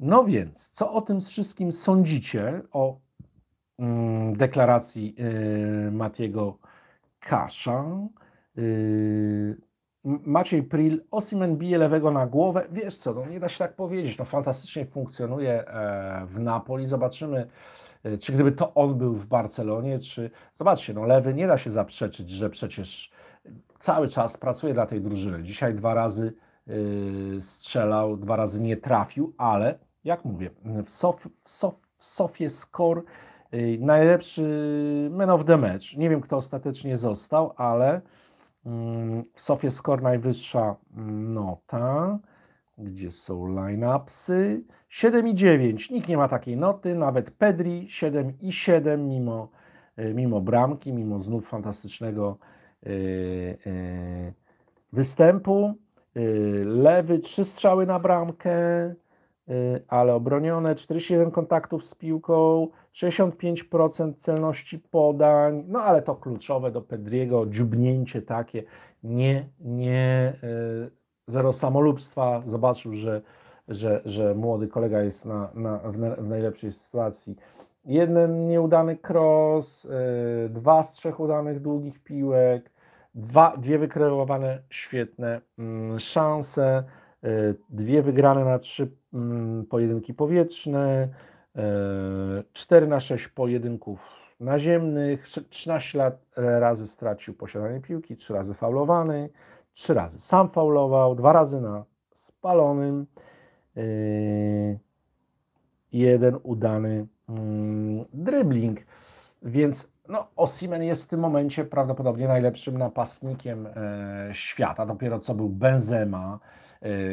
No więc, co o tym wszystkim sądzicie, o Mm, deklaracji y, Matiego Kasza. Y, Maciej Pril, Osimen bije lewego na głowę. Wiesz co, no nie da się tak powiedzieć. No fantastycznie funkcjonuje e, w Napoli. Zobaczymy, e, czy gdyby to on był w Barcelonie, czy... Zobaczcie, no lewy nie da się zaprzeczyć, że przecież cały czas pracuje dla tej drużyny. Dzisiaj dwa razy y, strzelał, dwa razy nie trafił, ale jak mówię, w, sof, w, sof, w Sofie skor Y, najlepszy man of the match. Nie wiem, kto ostatecznie został, ale mm, w Sofie Score najwyższa mm, nota. Gdzie są line-upsy? 7,9. Nikt nie ma takiej noty, nawet Pedri 7,7 mimo, y, mimo bramki, mimo znów fantastycznego y, występu. Lewy, trzy strzały na bramkę, Y, ale obronione, 41 kontaktów z piłką, 65% celności podań, no ale to kluczowe do Pedriego, dziubnięcie takie, nie, nie, y, zero samolubstwa, zobaczył, że, że, że młody kolega jest na, na, w, najlepszej sytuacji. Jeden nieudany cross, y, dwa z trzech udanych długich piłek, dwa, dwie wykreowane świetne mm, szanse, dwie wygrane na trzy Mm, pojedynki powietrzne, 4 e, na 6 pojedynków naziemnych, 13 e, razy stracił posiadanie piłki, 3 razy faulowany, 3 razy sam faulował, 2 razy na spalonym, e, jeden udany mm, dribbling, więc no, Osimen jest w tym momencie prawdopodobnie najlepszym napastnikiem świata. Dopiero co był Benzema,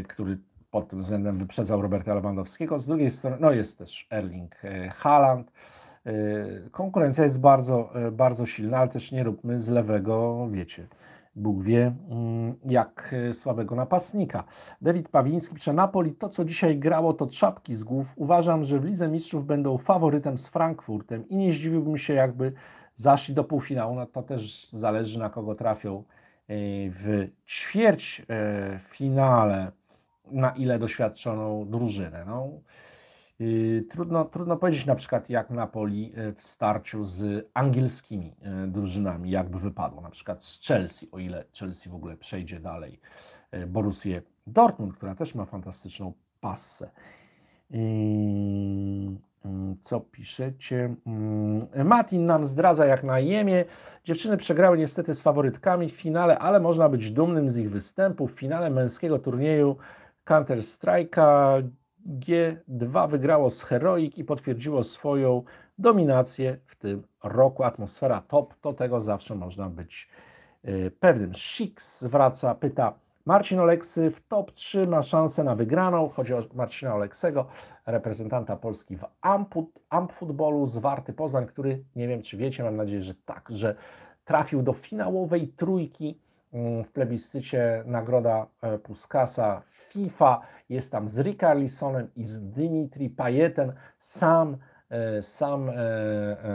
który pod tym względem wyprzedzał Roberta Lewandowskiego. Z drugiej strony, no jest też Erling e, Haaland. E, konkurencja jest bardzo, e, bardzo silna, ale też nie róbmy z lewego, wiecie, Bóg wie, mm, jak słabego napastnika. David Pawiński pisze, Napoli, to co dzisiaj grało, to czapki z głów. Uważam, że w Lidze Mistrzów będą faworytem z Frankfurtem i nie zdziwiłbym się, jakby zaszli do półfinału. No to też zależy, na kogo trafią w finale na ile doświadczoną drużynę. No, y, Trudno, trudno powiedzieć na przykład, jak Napoli y, w starciu z angielskimi y, drużynami, jakby wypadło, na przykład z Chelsea, o ile Chelsea w ogóle przejdzie dalej. Borussię Dortmund, która też ma fantastyczną passę. Co piszecie? Matin nam zdradza jak na jemie. Dziewczyny przegrały niestety z faworytkami w finale, ale można być dumnym z ich występu. W finale męskiego turnieju Counter Strike'a G2 wygrało z Heroic i potwierdziło swoją dominację w tym roku. Atmosfera top, do tego zawsze można być y, pewnym. Six zwraca, pyta Marcin Oleksy w top 3 ma szansę na wygraną. Chodzi o Marcina Oleksego, reprezentanta Polski w Amput, Amp footballu zwarty Poznań, który nie wiem czy wiecie, mam nadzieję, że tak, że trafił do finałowej trójki mm, w plebiscycie Nagroda e, Puskasa FIFA, jest tam z Ricarlisonem i z Dimitri Pajetem. Sam, e, sam e,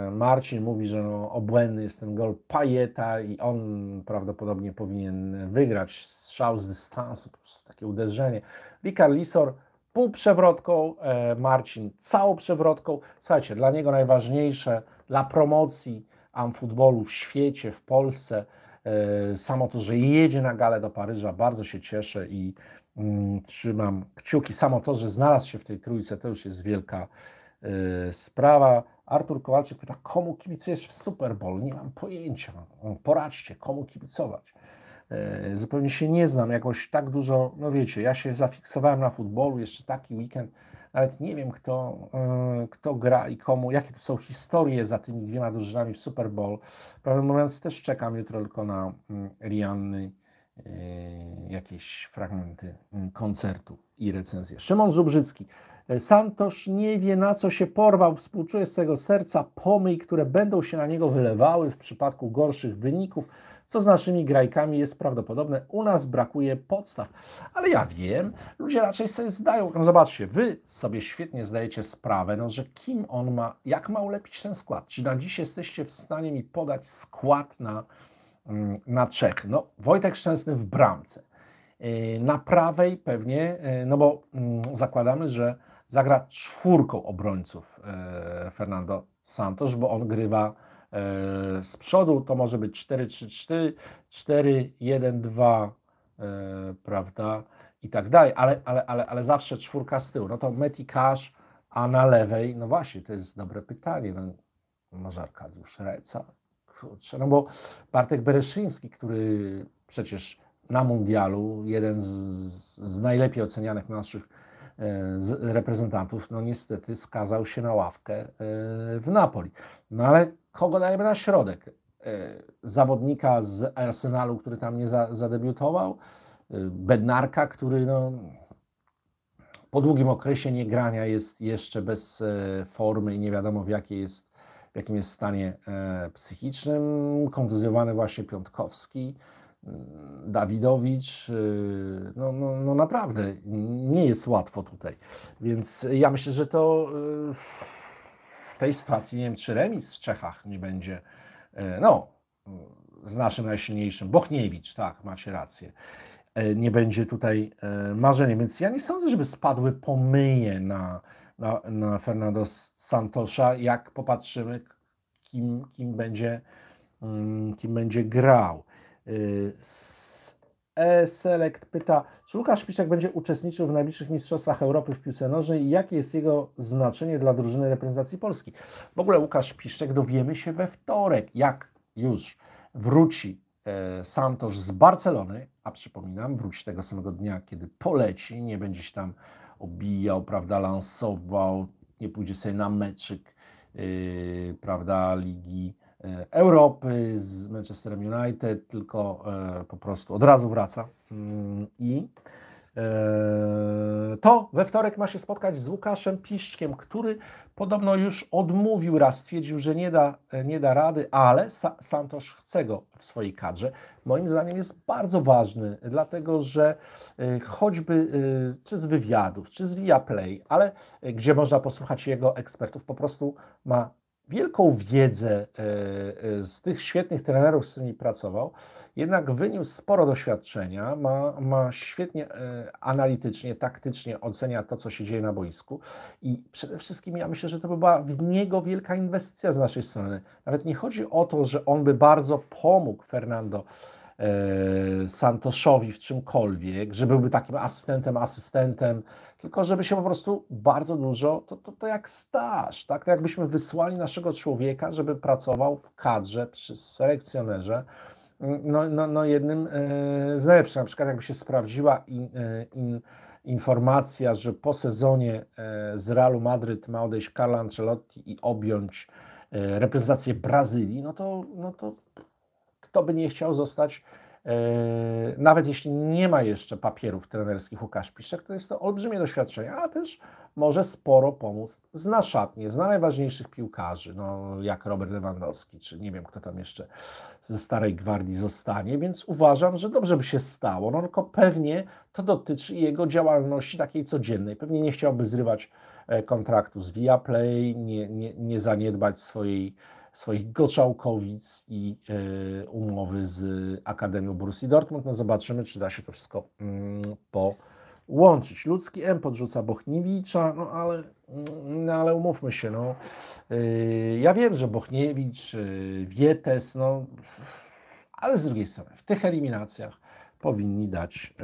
e, Marcin mówi, że no, obłędny jest ten gol Pajeta i on prawdopodobnie powinien wygrać strzał z dystansu, po prostu takie uderzenie. Ricardisor pół przewrotką, Marcin całą przewrotką. Słuchajcie, dla niego najważniejsze, dla promocji amfutbolu w świecie, w Polsce, samo to, że jedzie na galę do Paryża, bardzo się cieszę i Mm, trzymam kciuki. Samo to, że znalazł się w tej trójce, to już jest wielka e, sprawa. Artur Kowalczyk pyta, komu kibicujesz w Super Bowl? Nie mam pojęcia. Mm, poradźcie, komu kibicować. E, zupełnie się nie znam, jakoś tak dużo, no wiecie, ja się zafiksowałem na futbolu, jeszcze taki weekend, nawet nie wiem kto, e, kto gra i komu, jakie to są historie za tymi dwiema drużynami w Super Bowl. Prawdę mówiąc też czekam jutro tylko na mm, Rianny E, jakieś fragmenty mm, koncertu i recenzje. Szymon Zubrzycki. E, Santosz nie wie na co się porwał, współczuje z tego serca pomyj, które będą się na niego wylewały w przypadku gorszych wyników, co z naszymi grajkami jest prawdopodobne. U nas brakuje podstaw. Ale ja wiem, ludzie raczej sobie zdają, no zobaczcie, wy sobie świetnie zdajecie sprawę, no, że kim on ma, jak ma ulepić ten skład. Czy na dziś jesteście w stanie mi podać skład na, Mm, na trzech. No, Wojtek Szczęsny w bramce. Y, na prawej pewnie, y, no bo mm, zakładamy, że zagra czwórką obrońców y, Fernando Santos, bo on grywa z przodu, to może być 4 3 4 4-1-2, prawda, i tak dalej, ale, ale, ale, ale zawsze czwórka z tyłu. No to Meti Cash, a na lewej, no właśnie, to jest dobre pytanie, no, może Arkadiusz Reca, kurczę, no bo Bartek Bereszyński, który przecież na mundialu, jeden z, z najlepiej ocenianych naszych e, z reprezentantów, no niestety skazał się na ławkę e, w Napoli. No ale kogo dajemy na środek? E, zawodnika z Arsenalu, który tam nie za, zadebiutował? Bednarka, który no, po długim okresie niegrania jest jeszcze bez formy i nie wiadomo w jakiej jest w jakim jest stanie e, psychicznym. Kontuzjowany właśnie Piątkowski, mm, Dawidowicz. Y, no, no, no naprawdę nie jest łatwo tutaj. Więc ja myślę, że to y, w tej sytuacji, nie wiem, czy remis w Czechach nie będzie. E, no, y, z naszym najsilniejszym, Bochniewicz, tak, macie rację e, nie będzie tutaj marzenia, Więc ja nie sądzę, żeby spadły pomyje na na, na Fernando Santosza, jak popatrzymy, kim, kim, będzie, mm, kim będzie grał. Y, E-Select pyta, czy Łukasz Szpiczek będzie uczestniczył w najbliższych Mistrzostwach Europy w piłce nożnej i jakie jest jego znaczenie dla drużyny reprezentacji Polski? W ogóle Łukasz Piszczek dowiemy się we wtorek, jak już wróci e, Santosz z Barcelony, a przypominam, wróci tego samego dnia, kiedy poleci, nie będzie się tam obijał, prawda, lansował, nie pójdzie sobie na meczyk, yy, prawda, Ligi yy, Europy z Manchesterem United, tylko yy, po prostu od razu wraca. Mm, I yy, to we wtorek ma się spotkać z Łukaszem Piszczkiem, który Podobno już odmówił raz, stwierdził, że nie da, e, nie da rady, ale Sa Santos chce go w swojej kadrze. Moim zdaniem jest bardzo ważny, dlatego że e, choćby e, czy z wywiadów, czy z Via Play, ale gdzie można posłuchać jego ekspertów, po prostu ma wielką wiedzę e, e, z tych świetnych trenerów, z którymi pracował, jednak wyniósł sporo doświadczenia, ma, ma świetnie e, analitycznie, taktycznie ocenia to, co się dzieje na boisku i przede wszystkim ja myślę, że to by była w niego wielka inwestycja z naszej strony. Nawet nie chodzi o to, że on by bardzo pomógł Fernando Santoszowi w czymkolwiek, że byłby takim asystentem, asystentem, tylko żeby się po prostu bardzo dużo, to, to, to jak staż, tak? To jakbyśmy wysłali naszego człowieka, żeby pracował w kadrze przy selekcjonerze, mm, no, no, no jednym e, z najlepszych. Na przykład jakby się sprawdziła in, e, in, informacja, że po sezonie e, z Realu Madryt ma odejść Carlo Ancelotti i objąć reprezentację Brazylii, no to, no to kto by nie chciał zostać E, nawet jeśli nie ma jeszcze papierów trenerskich Łukasz Kaszpiszek, to jest to olbrzymie doświadczenie, a też może sporo pomóc zna szatnie, zna najważniejszych piłkarzy, no, jak Robert Lewandowski, czy nie wiem, kto tam jeszcze ze starej gwardii zostanie, więc uważam, że dobrze by się stało, no tylko pewnie to dotyczy jego działalności takiej codziennej. Pewnie nie chciałby zrywać e, kontraktu z Viaplay, nie, nie, nie zaniedbać swojej swoich goczałkowic i e, umowy z Akademią Borussii Dortmund. No zobaczymy, czy da się to wszystko mm, połączyć. Ludzki M podrzuca Bochniewicza, no ale, mm, no ale umówmy się, no. E, ja wiem, że Bochniewicz, e, Wietes, no, ale z drugiej strony w tych eliminacjach powinni dać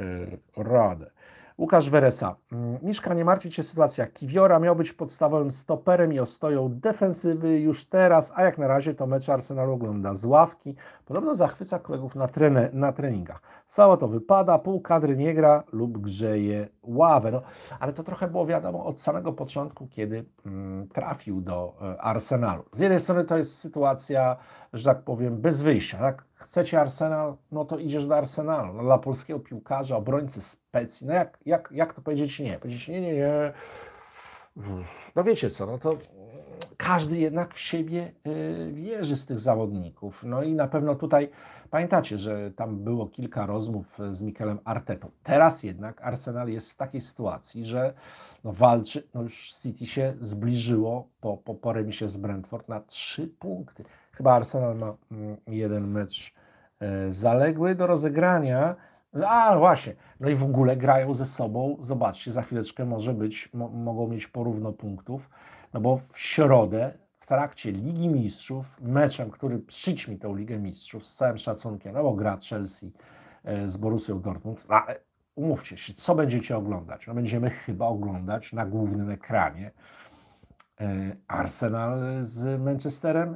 radę. Łukasz Weresa. Mm, Miszka, nie martwi się sytuacja. Kiwiora miał być podstawowym stoperem i ostoją defensywy już teraz, a jak na razie to mecz Arsenalu ogląda z ławki. Podobno zachwyca kolegów na, trene, na treningach. Cała to wypada, pół kadry nie gra lub grzeje ławę. No, ale to trochę było wiadomo od samego początku, kiedy mm, trafił do e, Arsenalu. Z jednej strony to jest sytuacja, że tak powiem, bez wyjścia. Tak? chcecie Arsenal, no to idziesz do Arsenalu. No, dla polskiego piłkarza, obrońcy specji, no jak, jak, jak to powiedzieć nie? Powiedzieć nie, nie, nie. No wiecie co, no to każdy jednak w siebie y, wierzy z tych zawodników. No i na pewno tutaj pamiętacie, że tam było kilka rozmów y, z Mikelem Artetą. Teraz jednak Arsenal jest w takiej sytuacji, że no walczy, no już City się zbliżyło po, po, po remisie z Brentford na trzy punkty. Chyba Arsenal ma mm, jeden mecz e, zaległy do rozegrania. No, a właśnie, no i w ogóle grają ze sobą, zobaczcie, za chwileczkę może być, mo mogą mieć porówno punktów, no bo w środę w trakcie Ligi Mistrzów, meczem, który przyćmi tę Ligę Mistrzów, z całym szacunkiem, no bo gra Chelsea e, z Borussią Dortmund, no, ale umówcie się, co będziecie oglądać? No będziemy chyba oglądać na głównym ekranie e, Arsenal z Manchesterem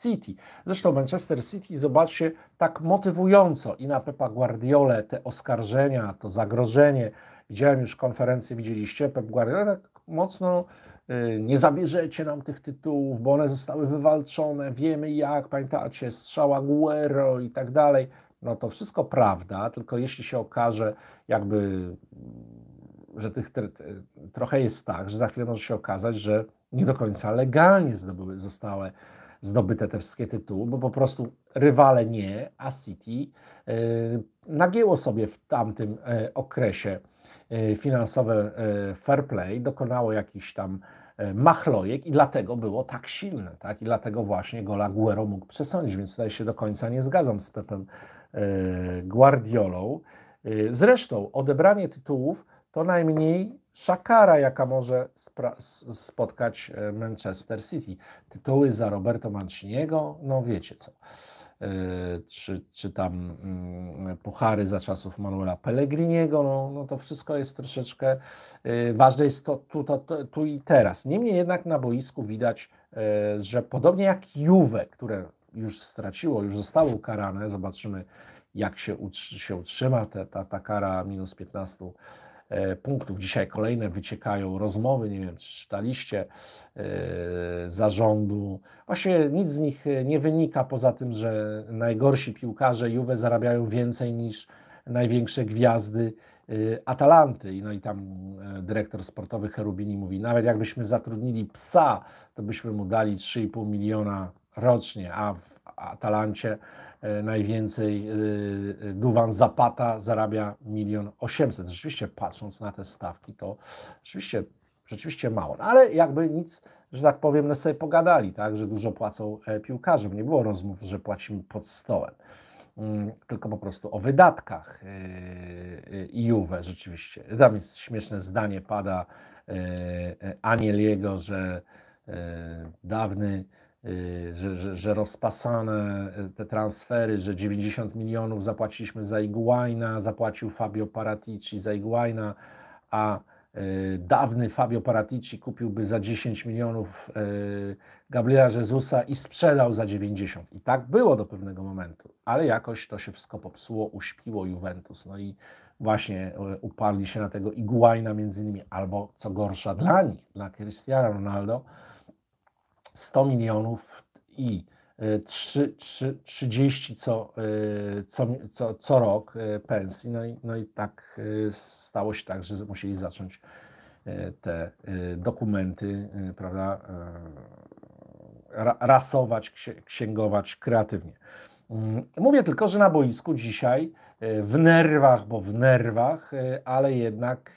City. Zresztą Manchester City, zobaczcie, tak motywująco i na Pepa Guardiola te oskarżenia, to zagrożenie. Widziałem już konferencję, widzieliście, Pep Guardiola tak mocno y, nie zabierzecie nam tych tytułów, bo one zostały wywalczone, wiemy jak, pamiętacie, strzała Guero i tak dalej. No to wszystko prawda, tylko jeśli się okaże, jakby, że tych trochę jest tak, że za chwilę może się okazać, że nie do końca legalnie zdobyły, zostały zdobyte te wszystkie tytuły, bo po prostu rywale nie, a City e, nagięło sobie w tamtym e, okresie e, finansowe fair play, dokonało jakichś tam machlojek i dlatego było tak silne, tak? I dlatego właśnie gola Guero mógł przesądzić, więc tutaj się do końca nie zgadzam z Pepem Guardiolą. Zresztą odebranie tytułów to najmniej szakara, jaka może spotkać e, Manchester City. Tytuły za Roberto Manciniego, no wiecie co. E, czy, czy tam mm, puchary za czasów Manuela Pellegriniego, no, no to wszystko jest troszeczkę e, ważne, jest to tu, to, tu i teraz. Niemniej jednak na boisku widać, że podobnie jak Juve, które już straciło, już zostało ukarane, zobaczymy jak się, utrzy, się utrzyma ta, ta kara minus 15 E, punktów. Dzisiaj kolejne wyciekają rozmowy, nie wiem, czy czytaliście e, zarządu. Właśnie nic z nich e, nie wynika poza tym, że najgorsi piłkarze Juve zarabiają więcej niż największe gwiazdy Atalanty. No i tam dyrektor sportowy herubini mówi, nawet jakbyśmy zatrudnili psa, to byśmy mu dali 3,5 miliona rocznie, a w Atalancie E, najwięcej e, e, Duwan Zapata zarabia milion osiemset. Rzeczywiście patrząc na te stawki, to rzeczywiście, rzeczywiście mało. No, ale jakby nic, że tak powiem, no sobie pogadali, tak, że dużo płacą piłkarzom. Nie było rozmów, że płacimy pod stołem. Mm, tylko po prostu o wydatkach i Juve rzeczywiście. Tam jest śmieszne zdanie pada Anieliego, że dawny Y, że, że, że rozpasane y, te transfery, że 90 milionów zapłaciliśmy za Iguaina, zapłacił Fabio Paratici za Iguaina, a y, dawny Fabio Paratici kupiłby za 10 milionów Gabriela Jezusa i sprzedał za 90. I tak było do pewnego momentu, ale jakoś to się wszystko popsuło, uśpiło Juventus. No i właśnie uparli się na tego Iguaina między innymi, albo co gorsza dla nich, dla Cristiano Ronaldo, 100 milionów i 3, 3, 30 co, e, co, co, co rok e, pensji. No i, no i tak e, stało się tak, że musieli zacząć te dokumenty, prawda, rasować, księgować kreatywnie. Mm, mówię tylko, że na boisku dzisiaj w nerwach, bo w nerwach, ale jednak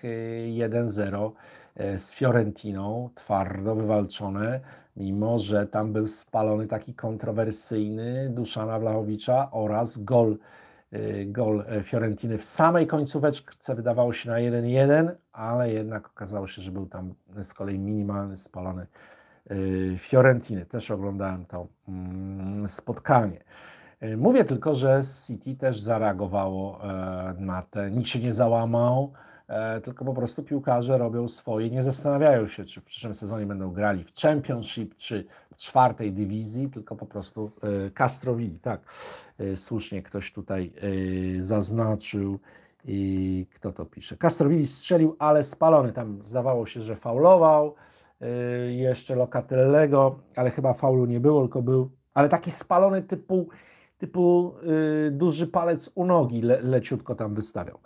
1-0 z Fiorentiną, twardo wywalczone mimo że tam był spalony taki kontrowersyjny Duszana Wlachowicza oraz gol, y, gol e, Fiorentiny w samej końcóweczce wydawało się na 1-1, ale jednak okazało się, że był tam z kolei minimalny spalony y, Fiorentiny. Też oglądałem to mm, spotkanie. Y, mówię tylko, że City też zareagowało e, na te, nikt się nie załamał, E, tylko po prostu piłkarze robią swoje, nie zastanawiają się, czy w przyszłym sezonie będą grali w Championship, czy w czwartej dywizji, tylko po prostu e, kastrowili. Tak, e, słusznie ktoś tutaj zaznaczył. I kto to pisze? Kastrowili strzelił, ale spalony. Tam zdawało się, że faulował. Jeszcze Lokatellego, ale chyba faulu nie było, tylko był, ale taki spalony typu typu y, duży palec u nogi le, leciutko tam wystawiał.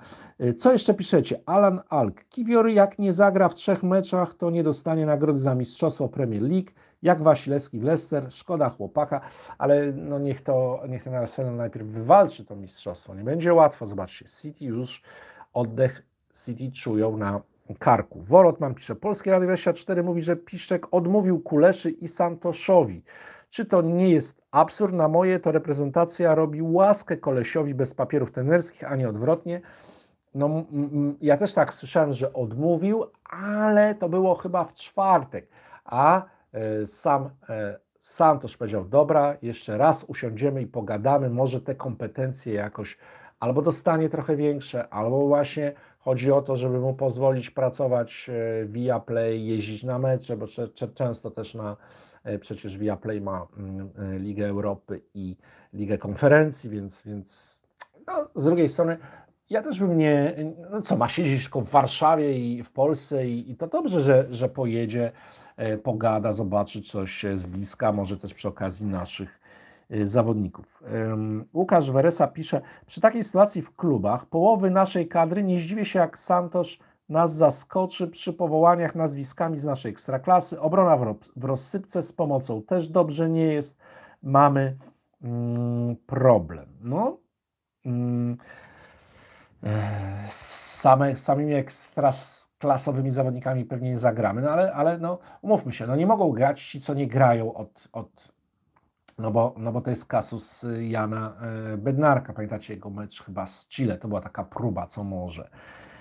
Y, co jeszcze piszecie? Alan Alk. Kiwior jak nie zagra w trzech meczach, to nie dostanie nagrody za mistrzostwo Premier League. Jak Wasilewski w Leicester, szkoda chłopaka, ale no niech, to, niech ten Arsenal najpierw wywalczy to mistrzostwo. Nie będzie łatwo, zobaczcie, City już oddech City czują na karku. Worot mam pisze, Polskie Radio 24 mówi, że Piszczek odmówił Kuleszy i Santoszowi. Czy to nie jest absurd? Na moje to reprezentacja robi łaskę kolesiowi bez papierów tenerskich, a nie odwrotnie. No, ja też tak słyszałem, że odmówił, ale to było chyba w czwartek, a y, sam y, Santosz powiedział, dobra, jeszcze raz usiądziemy i pogadamy, może te kompetencje jakoś albo dostanie trochę większe, albo właśnie Chodzi o to, żeby mu pozwolić pracować e, via play, jeździć na mecze, bo często też na e, przecież via play ma mm, e, Ligę Europy i Ligę Konferencji, więc, więc no, z drugiej strony ja też bym nie, no co ma siedzieć tylko w Warszawie i w Polsce i, i to dobrze, że, że pojedzie, pogada, zobaczy coś z bliska, może też przy okazji naszych Y, zawodników. Łukasz Weresa pisze, przy takiej sytuacji w klubach połowy naszej kadry nie zdziwię się jak Santosz nas zaskoczy przy powołaniach nazwiskami z naszej ekstraklasy. Obrona w rozsypce z pomocą też dobrze nie jest. Mamy mm, problem. No, mm, e, same, samymi ekstraklasowymi zawodnikami pewnie nie zagramy, no ale, ale no, umówmy się, no nie mogą grać ci, co nie grają od, od, no bo, no bo to jest kasus y, Jana e, Bednarka. Pamiętacie jego mecz chyba z Chile? To była taka próba, co może.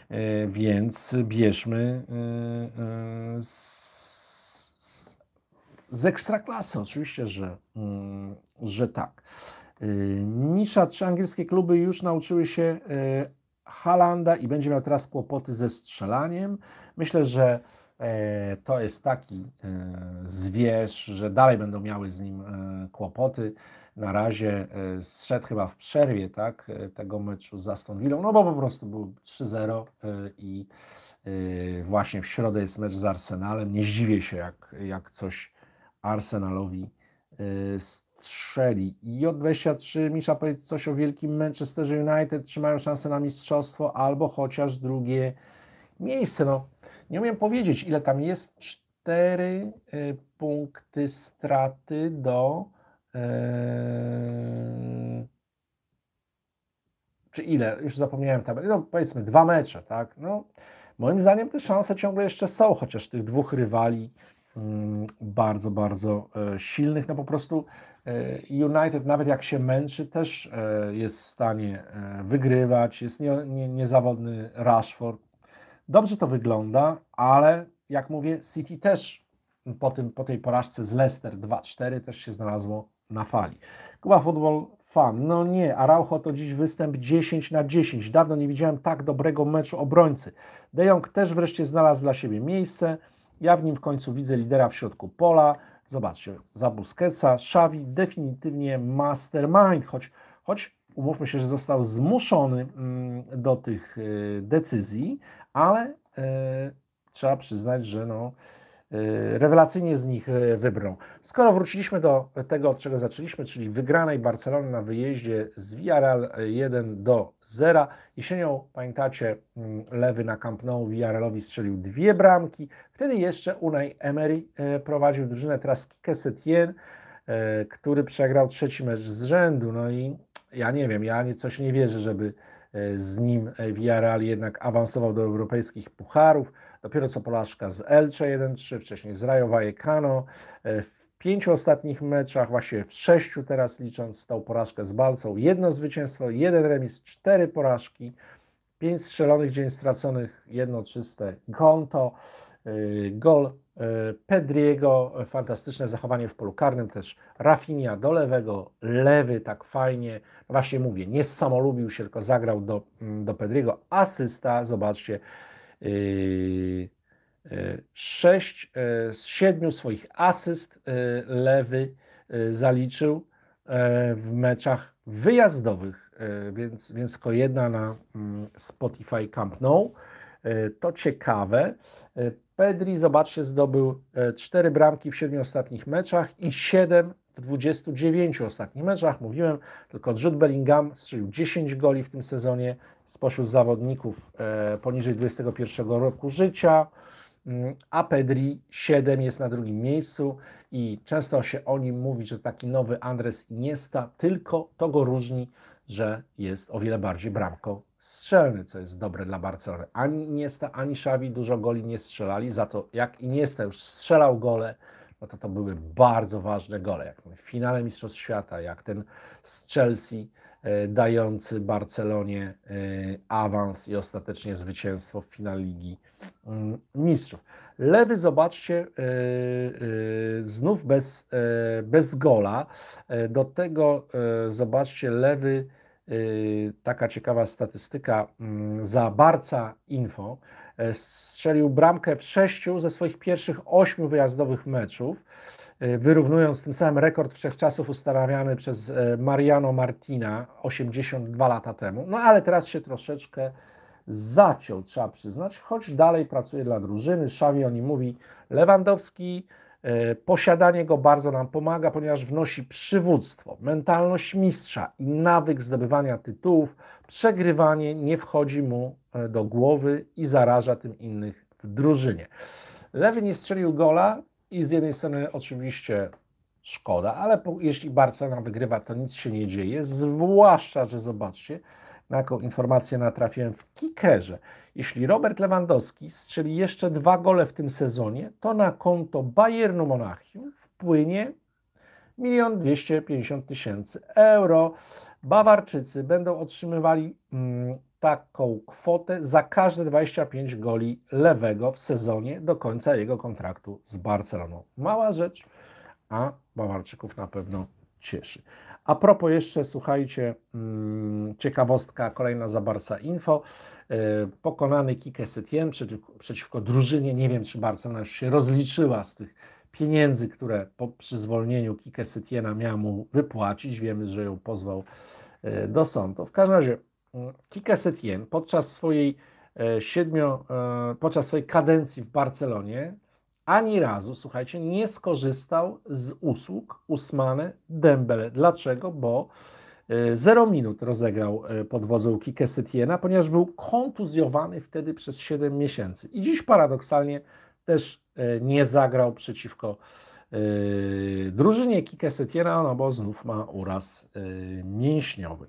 E, więc bierzmy y, y, z, z ekstraklasy, oczywiście, że, mm, że tak. Misza, trzy angielskie kluby już nauczyły się Halanda i będzie miał teraz kłopoty ze strzelaniem. Myślę, że E, to jest taki e, zwierz, że dalej będą miały z nim e, kłopoty. Na razie zszedł chyba w przerwie tak, tego meczu z Aston Villą, no bo po prostu był 3-0 i właśnie w środę jest mecz z Arsenalem. Nie zdziwię się, jak, jak coś Arsenalowi strzeli. J23, Misza, powiedz coś o wielkim Manchesterze United. Czy mają szansę na mistrzostwo albo chociaż drugie miejsce? No, nie umiem powiedzieć, ile tam jest. 4 e, punkty straty do. Yy, czy ile? Już zapomniałem tabeli. No powiedzmy dwa mecze, tak? No, moim zdaniem te szanse ciągle jeszcze są, chociaż tych dwóch rywali mm, bardzo, bardzo e, silnych. No po prostu United, nawet jak się męczy, też jest w stanie wygrywać. Jest nie, nie, niezawodny Rashford Dobrze to wygląda, ale jak mówię, City też po, tym, po tej porażce z Leicester 2-4 też się znalazło na fali. Kuba Football Fan, no nie, Araujo to dziś występ 10 na 10. Dawno nie widziałem tak dobrego meczu obrońcy. De Jong też wreszcie znalazł dla siebie miejsce. Ja w nim w końcu widzę lidera w środku pola. Zobaczcie, za Busquetsa, Xavi definitywnie mastermind, choć, choć umówmy się, że został zmuszony mm, do tych y, decyzji, ale e, trzeba przyznać, że no, e, rewelacyjnie z nich e, wybrą. Skoro wróciliśmy do tego, od czego zaczęliśmy, czyli wygranej Barcelony na wyjeździe z Villarreal 1 do 0. Jesienią, pamiętacie, mm, Lewy na Camp Nou Villarrealowi strzelił dwie bramki. Wtedy jeszcze Unai Emery prowadził drużynę, teraz Kike Setien, który przegrał trzeci mecz z rzędu. No i ja nie wiem, ja coś nie wierzę, żeby E, z nim e, Villarreal jednak awansował do europejskich pucharów. Dopiero co Polaszka z Elche 1-3, wcześniej z Rayo Vallecano. E, w pięciu ostatnich meczach, właśnie w sześciu teraz licząc tą porażkę z Balcą, jedno zwycięstwo, jeden remis, cztery porażki, pięć strzelonych, dzień straconych, jedno czyste konto, gol Pedriego, fantastyczne zachowanie w polu karnym, też Rafinia do lewego, lewy tak fajnie, no właśnie mówię, nie samolubił się, tylko zagrał do, mm, do Pedriego, asysta, zobaczcie, yy, yy, sześć yy, z siedmiu swoich asyst lewy zaliczył w meczach wyjazdowych, więc, więc tylko jedna na mm, Spotify Camp Nou, to ciekawe, Pedri, zobaczcie, zdobył 4 e, bramki w 7 ostatnich meczach i 7 w 29 ostatnich meczach. Mówiłem, tylko Jude Bellingham strzelił 10 goli w tym sezonie spośród zawodników e, poniżej 21 roku życia, mm, a Pedri 7 jest na drugim miejscu i często się o nim mówi, że taki nowy Andres Iniesta, tylko to go różni, że jest o wiele bardziej bramką strzelny, co jest dobre dla Barcelony. Ani Niesta, ani Xavi dużo goli nie strzelali, za to jak Iniesta już strzelał gole, no to to były bardzo ważne gole. Jak w finale Mistrzostw Świata, jak ten z Chelsea e, dający Barcelonie e, awans i ostatecznie zwycięstwo w finale Ligi mm, Mistrzów. Lewy, zobaczcie, e, znów bez, bez gola. Do tego zobaczcie, lewy Y, taka ciekawa statystyka mm, za Barca Info. E, strzelił bramkę w sześciu ze swoich pierwszych ośmiu wyjazdowych meczów, e, wyrównując tym samym rekord wszechczasów ustanawiany przez e, Mariano Martina 82 lata temu. No ale teraz się troszeczkę zaciął, trzeba przyznać, choć dalej pracuje dla drużyny. Szawi o nim mówi Lewandowski, E, posiadanie go bardzo nam pomaga, ponieważ wnosi przywództwo, mentalność mistrza i nawyk zdobywania tytułów. Przegrywanie nie wchodzi mu e, do głowy i zaraża tym innych w drużynie. Lewy nie strzelił gola i z jednej strony oczywiście szkoda, ale po, jeśli Barcelona wygrywa, to nic się nie dzieje, zwłaszcza, że zobaczcie, na jaką informację natrafiłem w kickerze. Jeśli Robert Lewandowski strzeli jeszcze dwa gole w tym sezonie, to na konto Bayernu Monachium wpłynie 1 250 tysięcy euro. Bawarczycy będą otrzymywali mm, taką kwotę za każde 25 goli lewego w sezonie do końca jego kontraktu z Barceloną. Mała rzecz, a Bawarczyków na pewno cieszy. A propos jeszcze, słuchajcie, mm, ciekawostka kolejna za Barca Info. E, pokonany Kike Setien przeciwko drużynie, nie wiem czy Barcelona już się rozliczyła z tych pieniędzy, które po, przyzwoleniu Kike Setiena miał mu wypłacić. Wiemy, że ją pozwał e, do sądu. W każdym razie mm, Kike Setien podczas swojej e, siedmiu, podczas swojej kadencji w Barcelonie ani razu, słuchajcie, nie skorzystał z usług Usmane Dembele. Dlaczego? Bo Zero minut rozegrał e, pod wodzą Kike Setiena, ponieważ był kontuzjowany wtedy przez 7 miesięcy. I dziś paradoksalnie też e, nie zagrał przeciwko e, drużynie Kike Setiena, no bo znów ma uraz mięśniowy.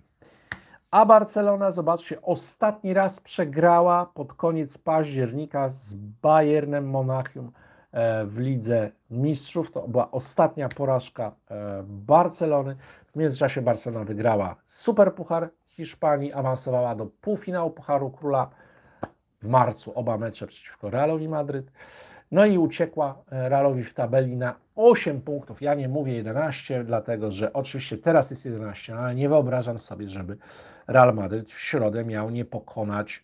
A Barcelona, zobaczcie, ostatni raz przegrała pod koniec października z Bayernem Monachium w Lidze Mistrzów. To była ostatnia porażka Barcelony. W międzyczasie Barcelona wygrała super puchar Hiszpanii, awansowała do półfinału Pucharu Króla w marcu, oba mecze przeciwko Realowi Madryt. No i uciekła e, Realowi w tabeli na 8 punktów. Ja nie mówię 11, dlatego że oczywiście teraz jest 11, ale nie wyobrażam sobie, żeby Real Madryt w środę miał nie pokonać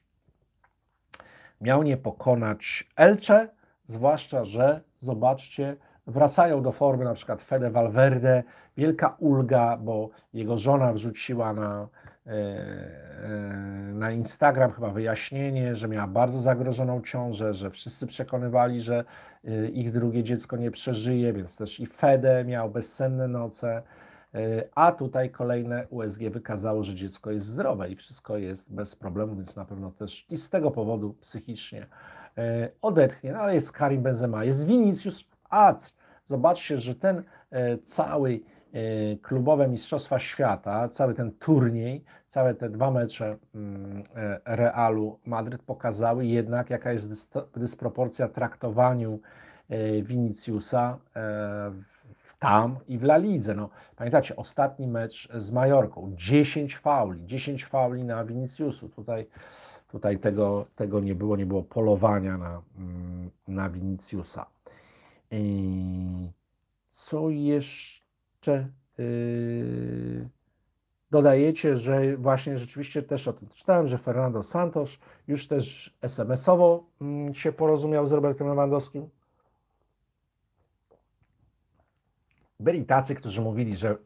miał nie pokonać Elcze, zwłaszcza, że zobaczcie, wracają do formy na przykład Fede Valverde, wielka ulga, bo jego żona wrzuciła na, e, e, na Instagram chyba wyjaśnienie, że miała bardzo zagrożoną ciążę, że wszyscy przekonywali, że e, ich drugie dziecko nie przeżyje, więc też i Fede miał bezsenne noce, a tutaj kolejne USG wykazało, że dziecko jest zdrowe i wszystko jest bez problemu, więc na pewno też i z tego powodu psychicznie odetchnie, no ale jest Karim Benzema, jest Vinicius Acr. Zobaczcie, że ten cały E, klubowe Mistrzostwa Świata, cały ten turniej, całe te dwa mecze mm, e, Realu Madryt pokazały jednak, jaka jest dysproporcja traktowaniu e, Viniciusa w tam i w La Lidze. No, pamiętacie, ostatni mecz z Majorką, 10 fauli, 10 fauli na Viniciusu. Tutaj, tutaj tego, tego nie było, nie było polowania na, mm, na Viniciusa. Co jeszcze? jeszcze yy, dodajecie, że właśnie rzeczywiście też o tym czytałem, że Fernando Santos już też SMS-owo mm, się porozumiał z Robertem Lewandowskim. Byli tacy, którzy mówili, że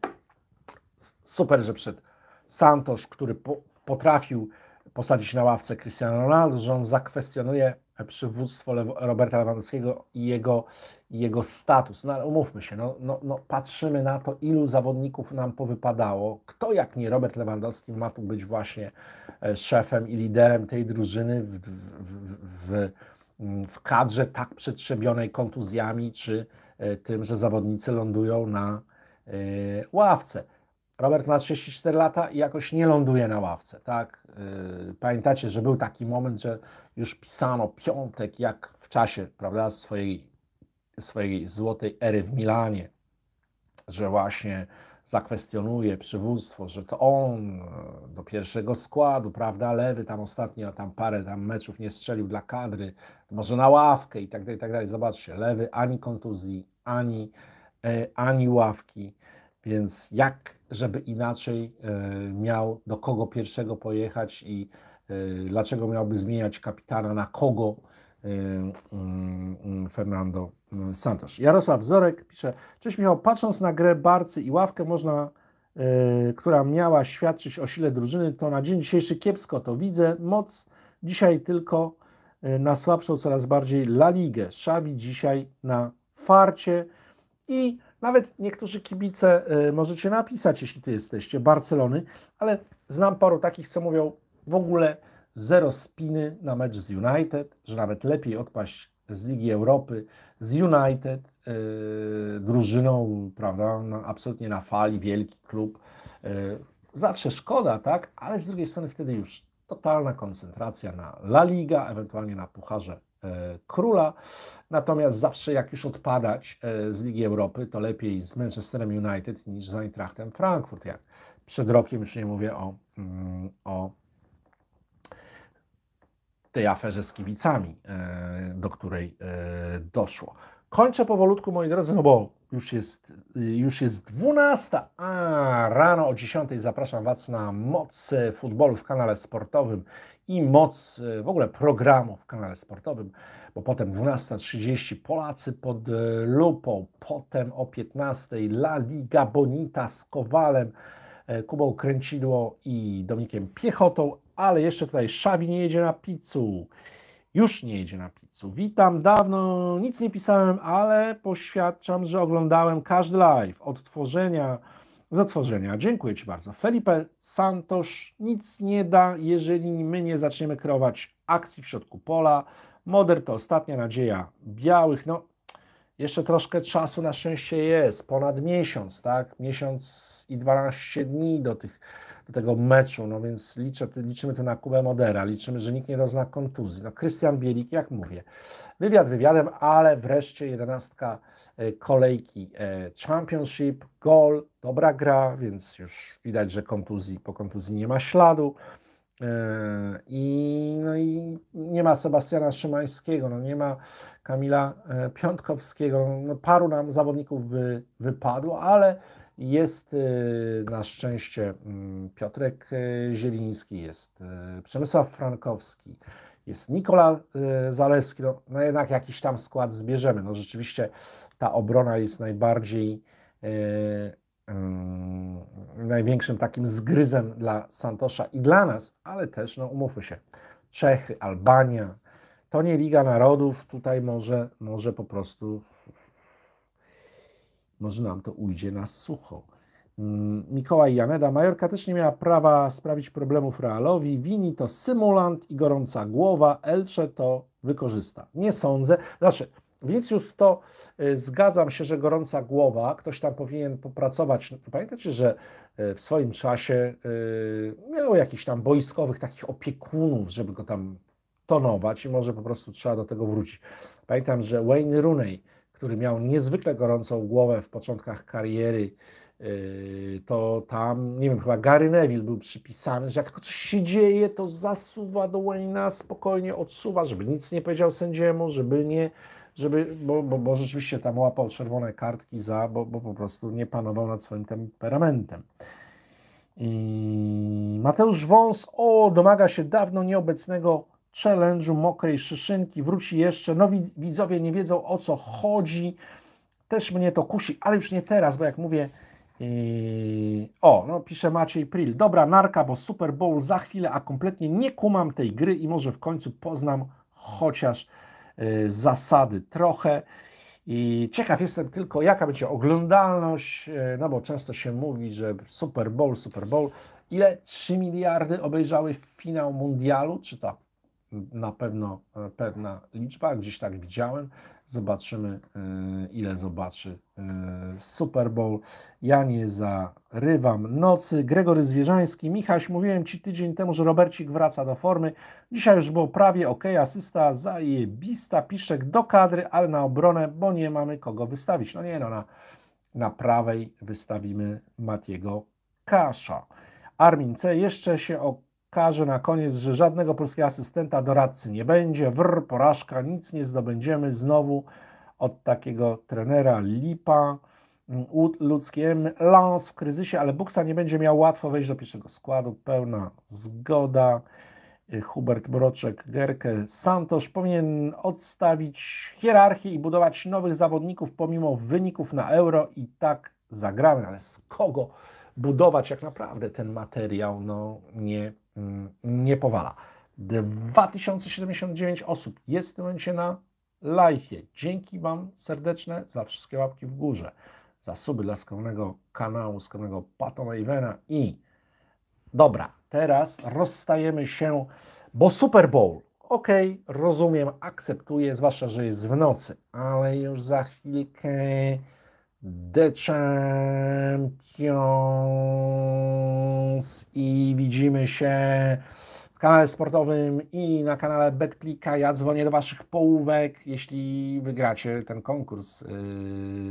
super, że przed Santos, który po, potrafił posadzić na ławce Cristiano Ronaldo, że on zakwestionuje przywództwo Roberta Lewandowskiego i jego, jego status. No ale umówmy się, no, no, no, patrzymy na to, ilu zawodników nam powypadało. Kto jak nie Robert Lewandowski ma tu być właśnie e, szefem i liderem tej drużyny w, w, w, w kadrze tak przetrzebionej kontuzjami, czy e, tym, że zawodnicy lądują na e, ławce. Robert ma 34 lata i jakoś nie ląduje na ławce, tak? Y, pamiętacie, że był taki moment, że już pisano piątek, jak w czasie, prawda, swojej, swojej złotej ery w Milanie, że właśnie zakwestionuje przywództwo, że to on e, do pierwszego składu, prawda, lewy tam ostatnio, tam parę tam meczów nie strzelił dla kadry, może na ławkę i tak dalej, i tak dalej. Zobaczcie, lewy ani kontuzji, ani, e, ani ławki. Więc jak, żeby inaczej e, miał do kogo pierwszego pojechać i e, dlaczego miałby zmieniać kapitana, na kogo e, mm, mm, Fernando mm, Santos. Jarosław Zorek pisze, cześć Michał, patrząc na grę Barcy i ławkę można która miała świadczyć o sile drużyny, to na dzień dzisiejszy kiepsko to widzę. Moc dzisiaj tylko na słabszą coraz bardziej La Ligę. Szawi dzisiaj na farcie i nawet niektórzy kibice y, możecie napisać, jeśli ty jesteście Barcelony, ale znam paru takich, co mówią w ogóle zero spiny na mecz z United, że nawet lepiej odpaść z Ligi Europy, z United, yy, drużyną, prawda, no, absolutnie na fali, wielki klub. Yy, zawsze szkoda, tak, ale z drugiej strony wtedy już totalna koncentracja na La Liga, ewentualnie na Pucharze E, króla. Natomiast zawsze jak już odpadać e, z Ligi Europy, to lepiej z Manchesterem United niż z Eintrachtem Frankfurt. Jak przed rokiem, już nie mówię o, mm, o tej aferze z kibicami, e, do której doszło. Kończę powolutku, moi drodzy, no bo już jest, już jest 12, a rano o 10 zapraszam Was na mocy futbolu w kanale sportowym i moc e, w ogóle programu w kanale sportowym, bo potem 12.30 Polacy pod e, lupą, potem o 15.00 La Liga Bonita z Kowalem, e, Kubą Kręcidło i Dominikiem Piechotą, ale jeszcze tutaj Szawi nie jedzie na pizzu. Już nie jedzie na pizzu. Witam, dawno nic nie pisałem, ale poświadczam, że oglądałem każdy live, odtworzenia zatworzenia. Dziękuję Ci bardzo. Felipe Santos nic nie da, jeżeli my nie zaczniemy kreować akcji w środku pola. Moder to ostatnia nadzieja białych. No, jeszcze troszkę czasu na szczęście jest, ponad miesiąc, tak? Miesiąc i 12 dni do, tych, do tego meczu, no więc liczę, liczymy tu na Kubę Modera, liczymy, że nikt nie dozna kontuzji. No, Krystian Bielik, jak mówię, wywiad wywiadem, ale wreszcie jedenastka E, kolejki e, Championship, gol, dobra gra, więc już widać, że kontuzji po kontuzji nie ma śladu. E, I, no i nie ma Sebastiana Szymańskiego, no nie ma Kamila Piątkowskiego. No, no paru nam zawodników wy, wypadło, ale jest na szczęście mm, Piotrek Zieliński, jest Przemysław Frankowski, jest Nikola Zalewski. No, no jednak jakiś tam skład zbierzemy. No rzeczywiście ta obrona jest najbardziej e, mm, największym takim zgryzem dla Santosza i dla nas, ale też, no umówmy się, Czechy, Albania, to nie Liga Narodów, tutaj może, może po prostu, może nam to ujdzie na sucho. Mm, Mikołaj Janeda, Majorka też nie miała prawa sprawić problemów Realowi, Wini to symulant i gorąca głowa, Elcze to wykorzysta. Nie sądzę, znaczy Vinicius to y, zgadzam się, że gorąca głowa, ktoś tam powinien popracować. Pamiętacie, że y, w swoim czasie y, miał jakichś tam boiskowych takich opiekunów, żeby go tam tonować i może po prostu trzeba do tego wrócić. Pamiętam, że Wayne Rooney, który miał niezwykle gorącą głowę w początkach kariery, to tam, nie wiem, chyba Gary Neville był przypisany, że jak coś się dzieje, to zasuwa do Wayne'a, spokojnie odsuwa, żeby nic nie powiedział sędziemu, żeby nie żeby, bo, bo, bo rzeczywiście tam łapał czerwone kartki za, bo, bo po prostu nie panował nad swoim temperamentem. I Mateusz Wąs, o, domaga się dawno nieobecnego challenge'u mokrej szyszynki, wróci jeszcze. No widzowie nie wiedzą o co chodzi, też mnie to kusi, ale już nie teraz, bo jak mówię, o, no pisze Maciej Pril, dobra narka, bo Super Bowl za chwilę, a kompletnie nie kumam tej gry i może w końcu poznam chociaż Y, zasady trochę. I ciekaw jestem tylko, jaka będzie oglądalność, y, no bo często się mówi, że Super Bowl, Super Bowl. Ile 3 miliardy obejrzały finał mundialu? Czy to na pewno e, pewna liczba, gdzieś tak widziałem. Zobaczymy, e, ile zobaczy e, Super Bowl. Ja nie zarywam nocy. Gregory Zwierzański. Michaś, mówiłem Ci tydzień temu, że Robercik wraca do formy. Dzisiaj już było prawie ok. Asysta zajebista. Piszek do kadry, ale na obronę, bo nie mamy kogo wystawić. No nie, no na, na prawej wystawimy Matiego Kasza. Armin C. Jeszcze się o każe na koniec, że żadnego polskiego asystenta doradcy nie będzie, wr, porażka, nic nie zdobędziemy, znowu od takiego trenera Lipa, mm, ludzkiem, Lance w kryzysie, ale Buxa nie będzie miał łatwo wejść do pierwszego składu, pełna zgoda. Y, Hubert Broczek, Gerke, Santosz powinien odstawić hierarchię i budować nowych zawodników pomimo wyników na euro i tak zagramy, ale z kogo budować jak naprawdę ten materiał, no nie Y, nie powala. 2079 osób jest w tym momencie na lajkie. Dzięki Wam serdeczne za wszystkie łapki w górze, za suby dla skromnego kanału, skromnego Patona Ivena i dobra, teraz rozstajemy się, bo Super Bowl, ok, rozumiem, akceptuję, zwłaszcza, że jest w nocy, ale już za chwilkę The Champions i widzimy się w kanale sportowym i na kanale BetClicka. Ja dzwonię do Waszych połówek, jeśli wygracie ten konkurs yy,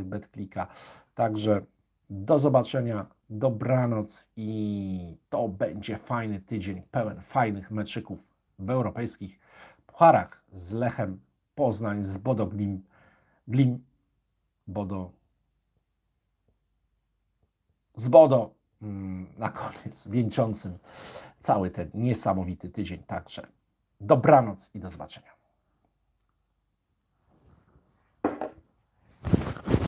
BetClicka. Także do zobaczenia, dobranoc i to będzie fajny tydzień pełen fajnych meczyków w europejskich pucharach z Lechem Poznań, z Bodo Glim, Glim Bodo z Bodo mm, na koniec, wieńczącym cały ten niesamowity tydzień. Także dobranoc i do zobaczenia.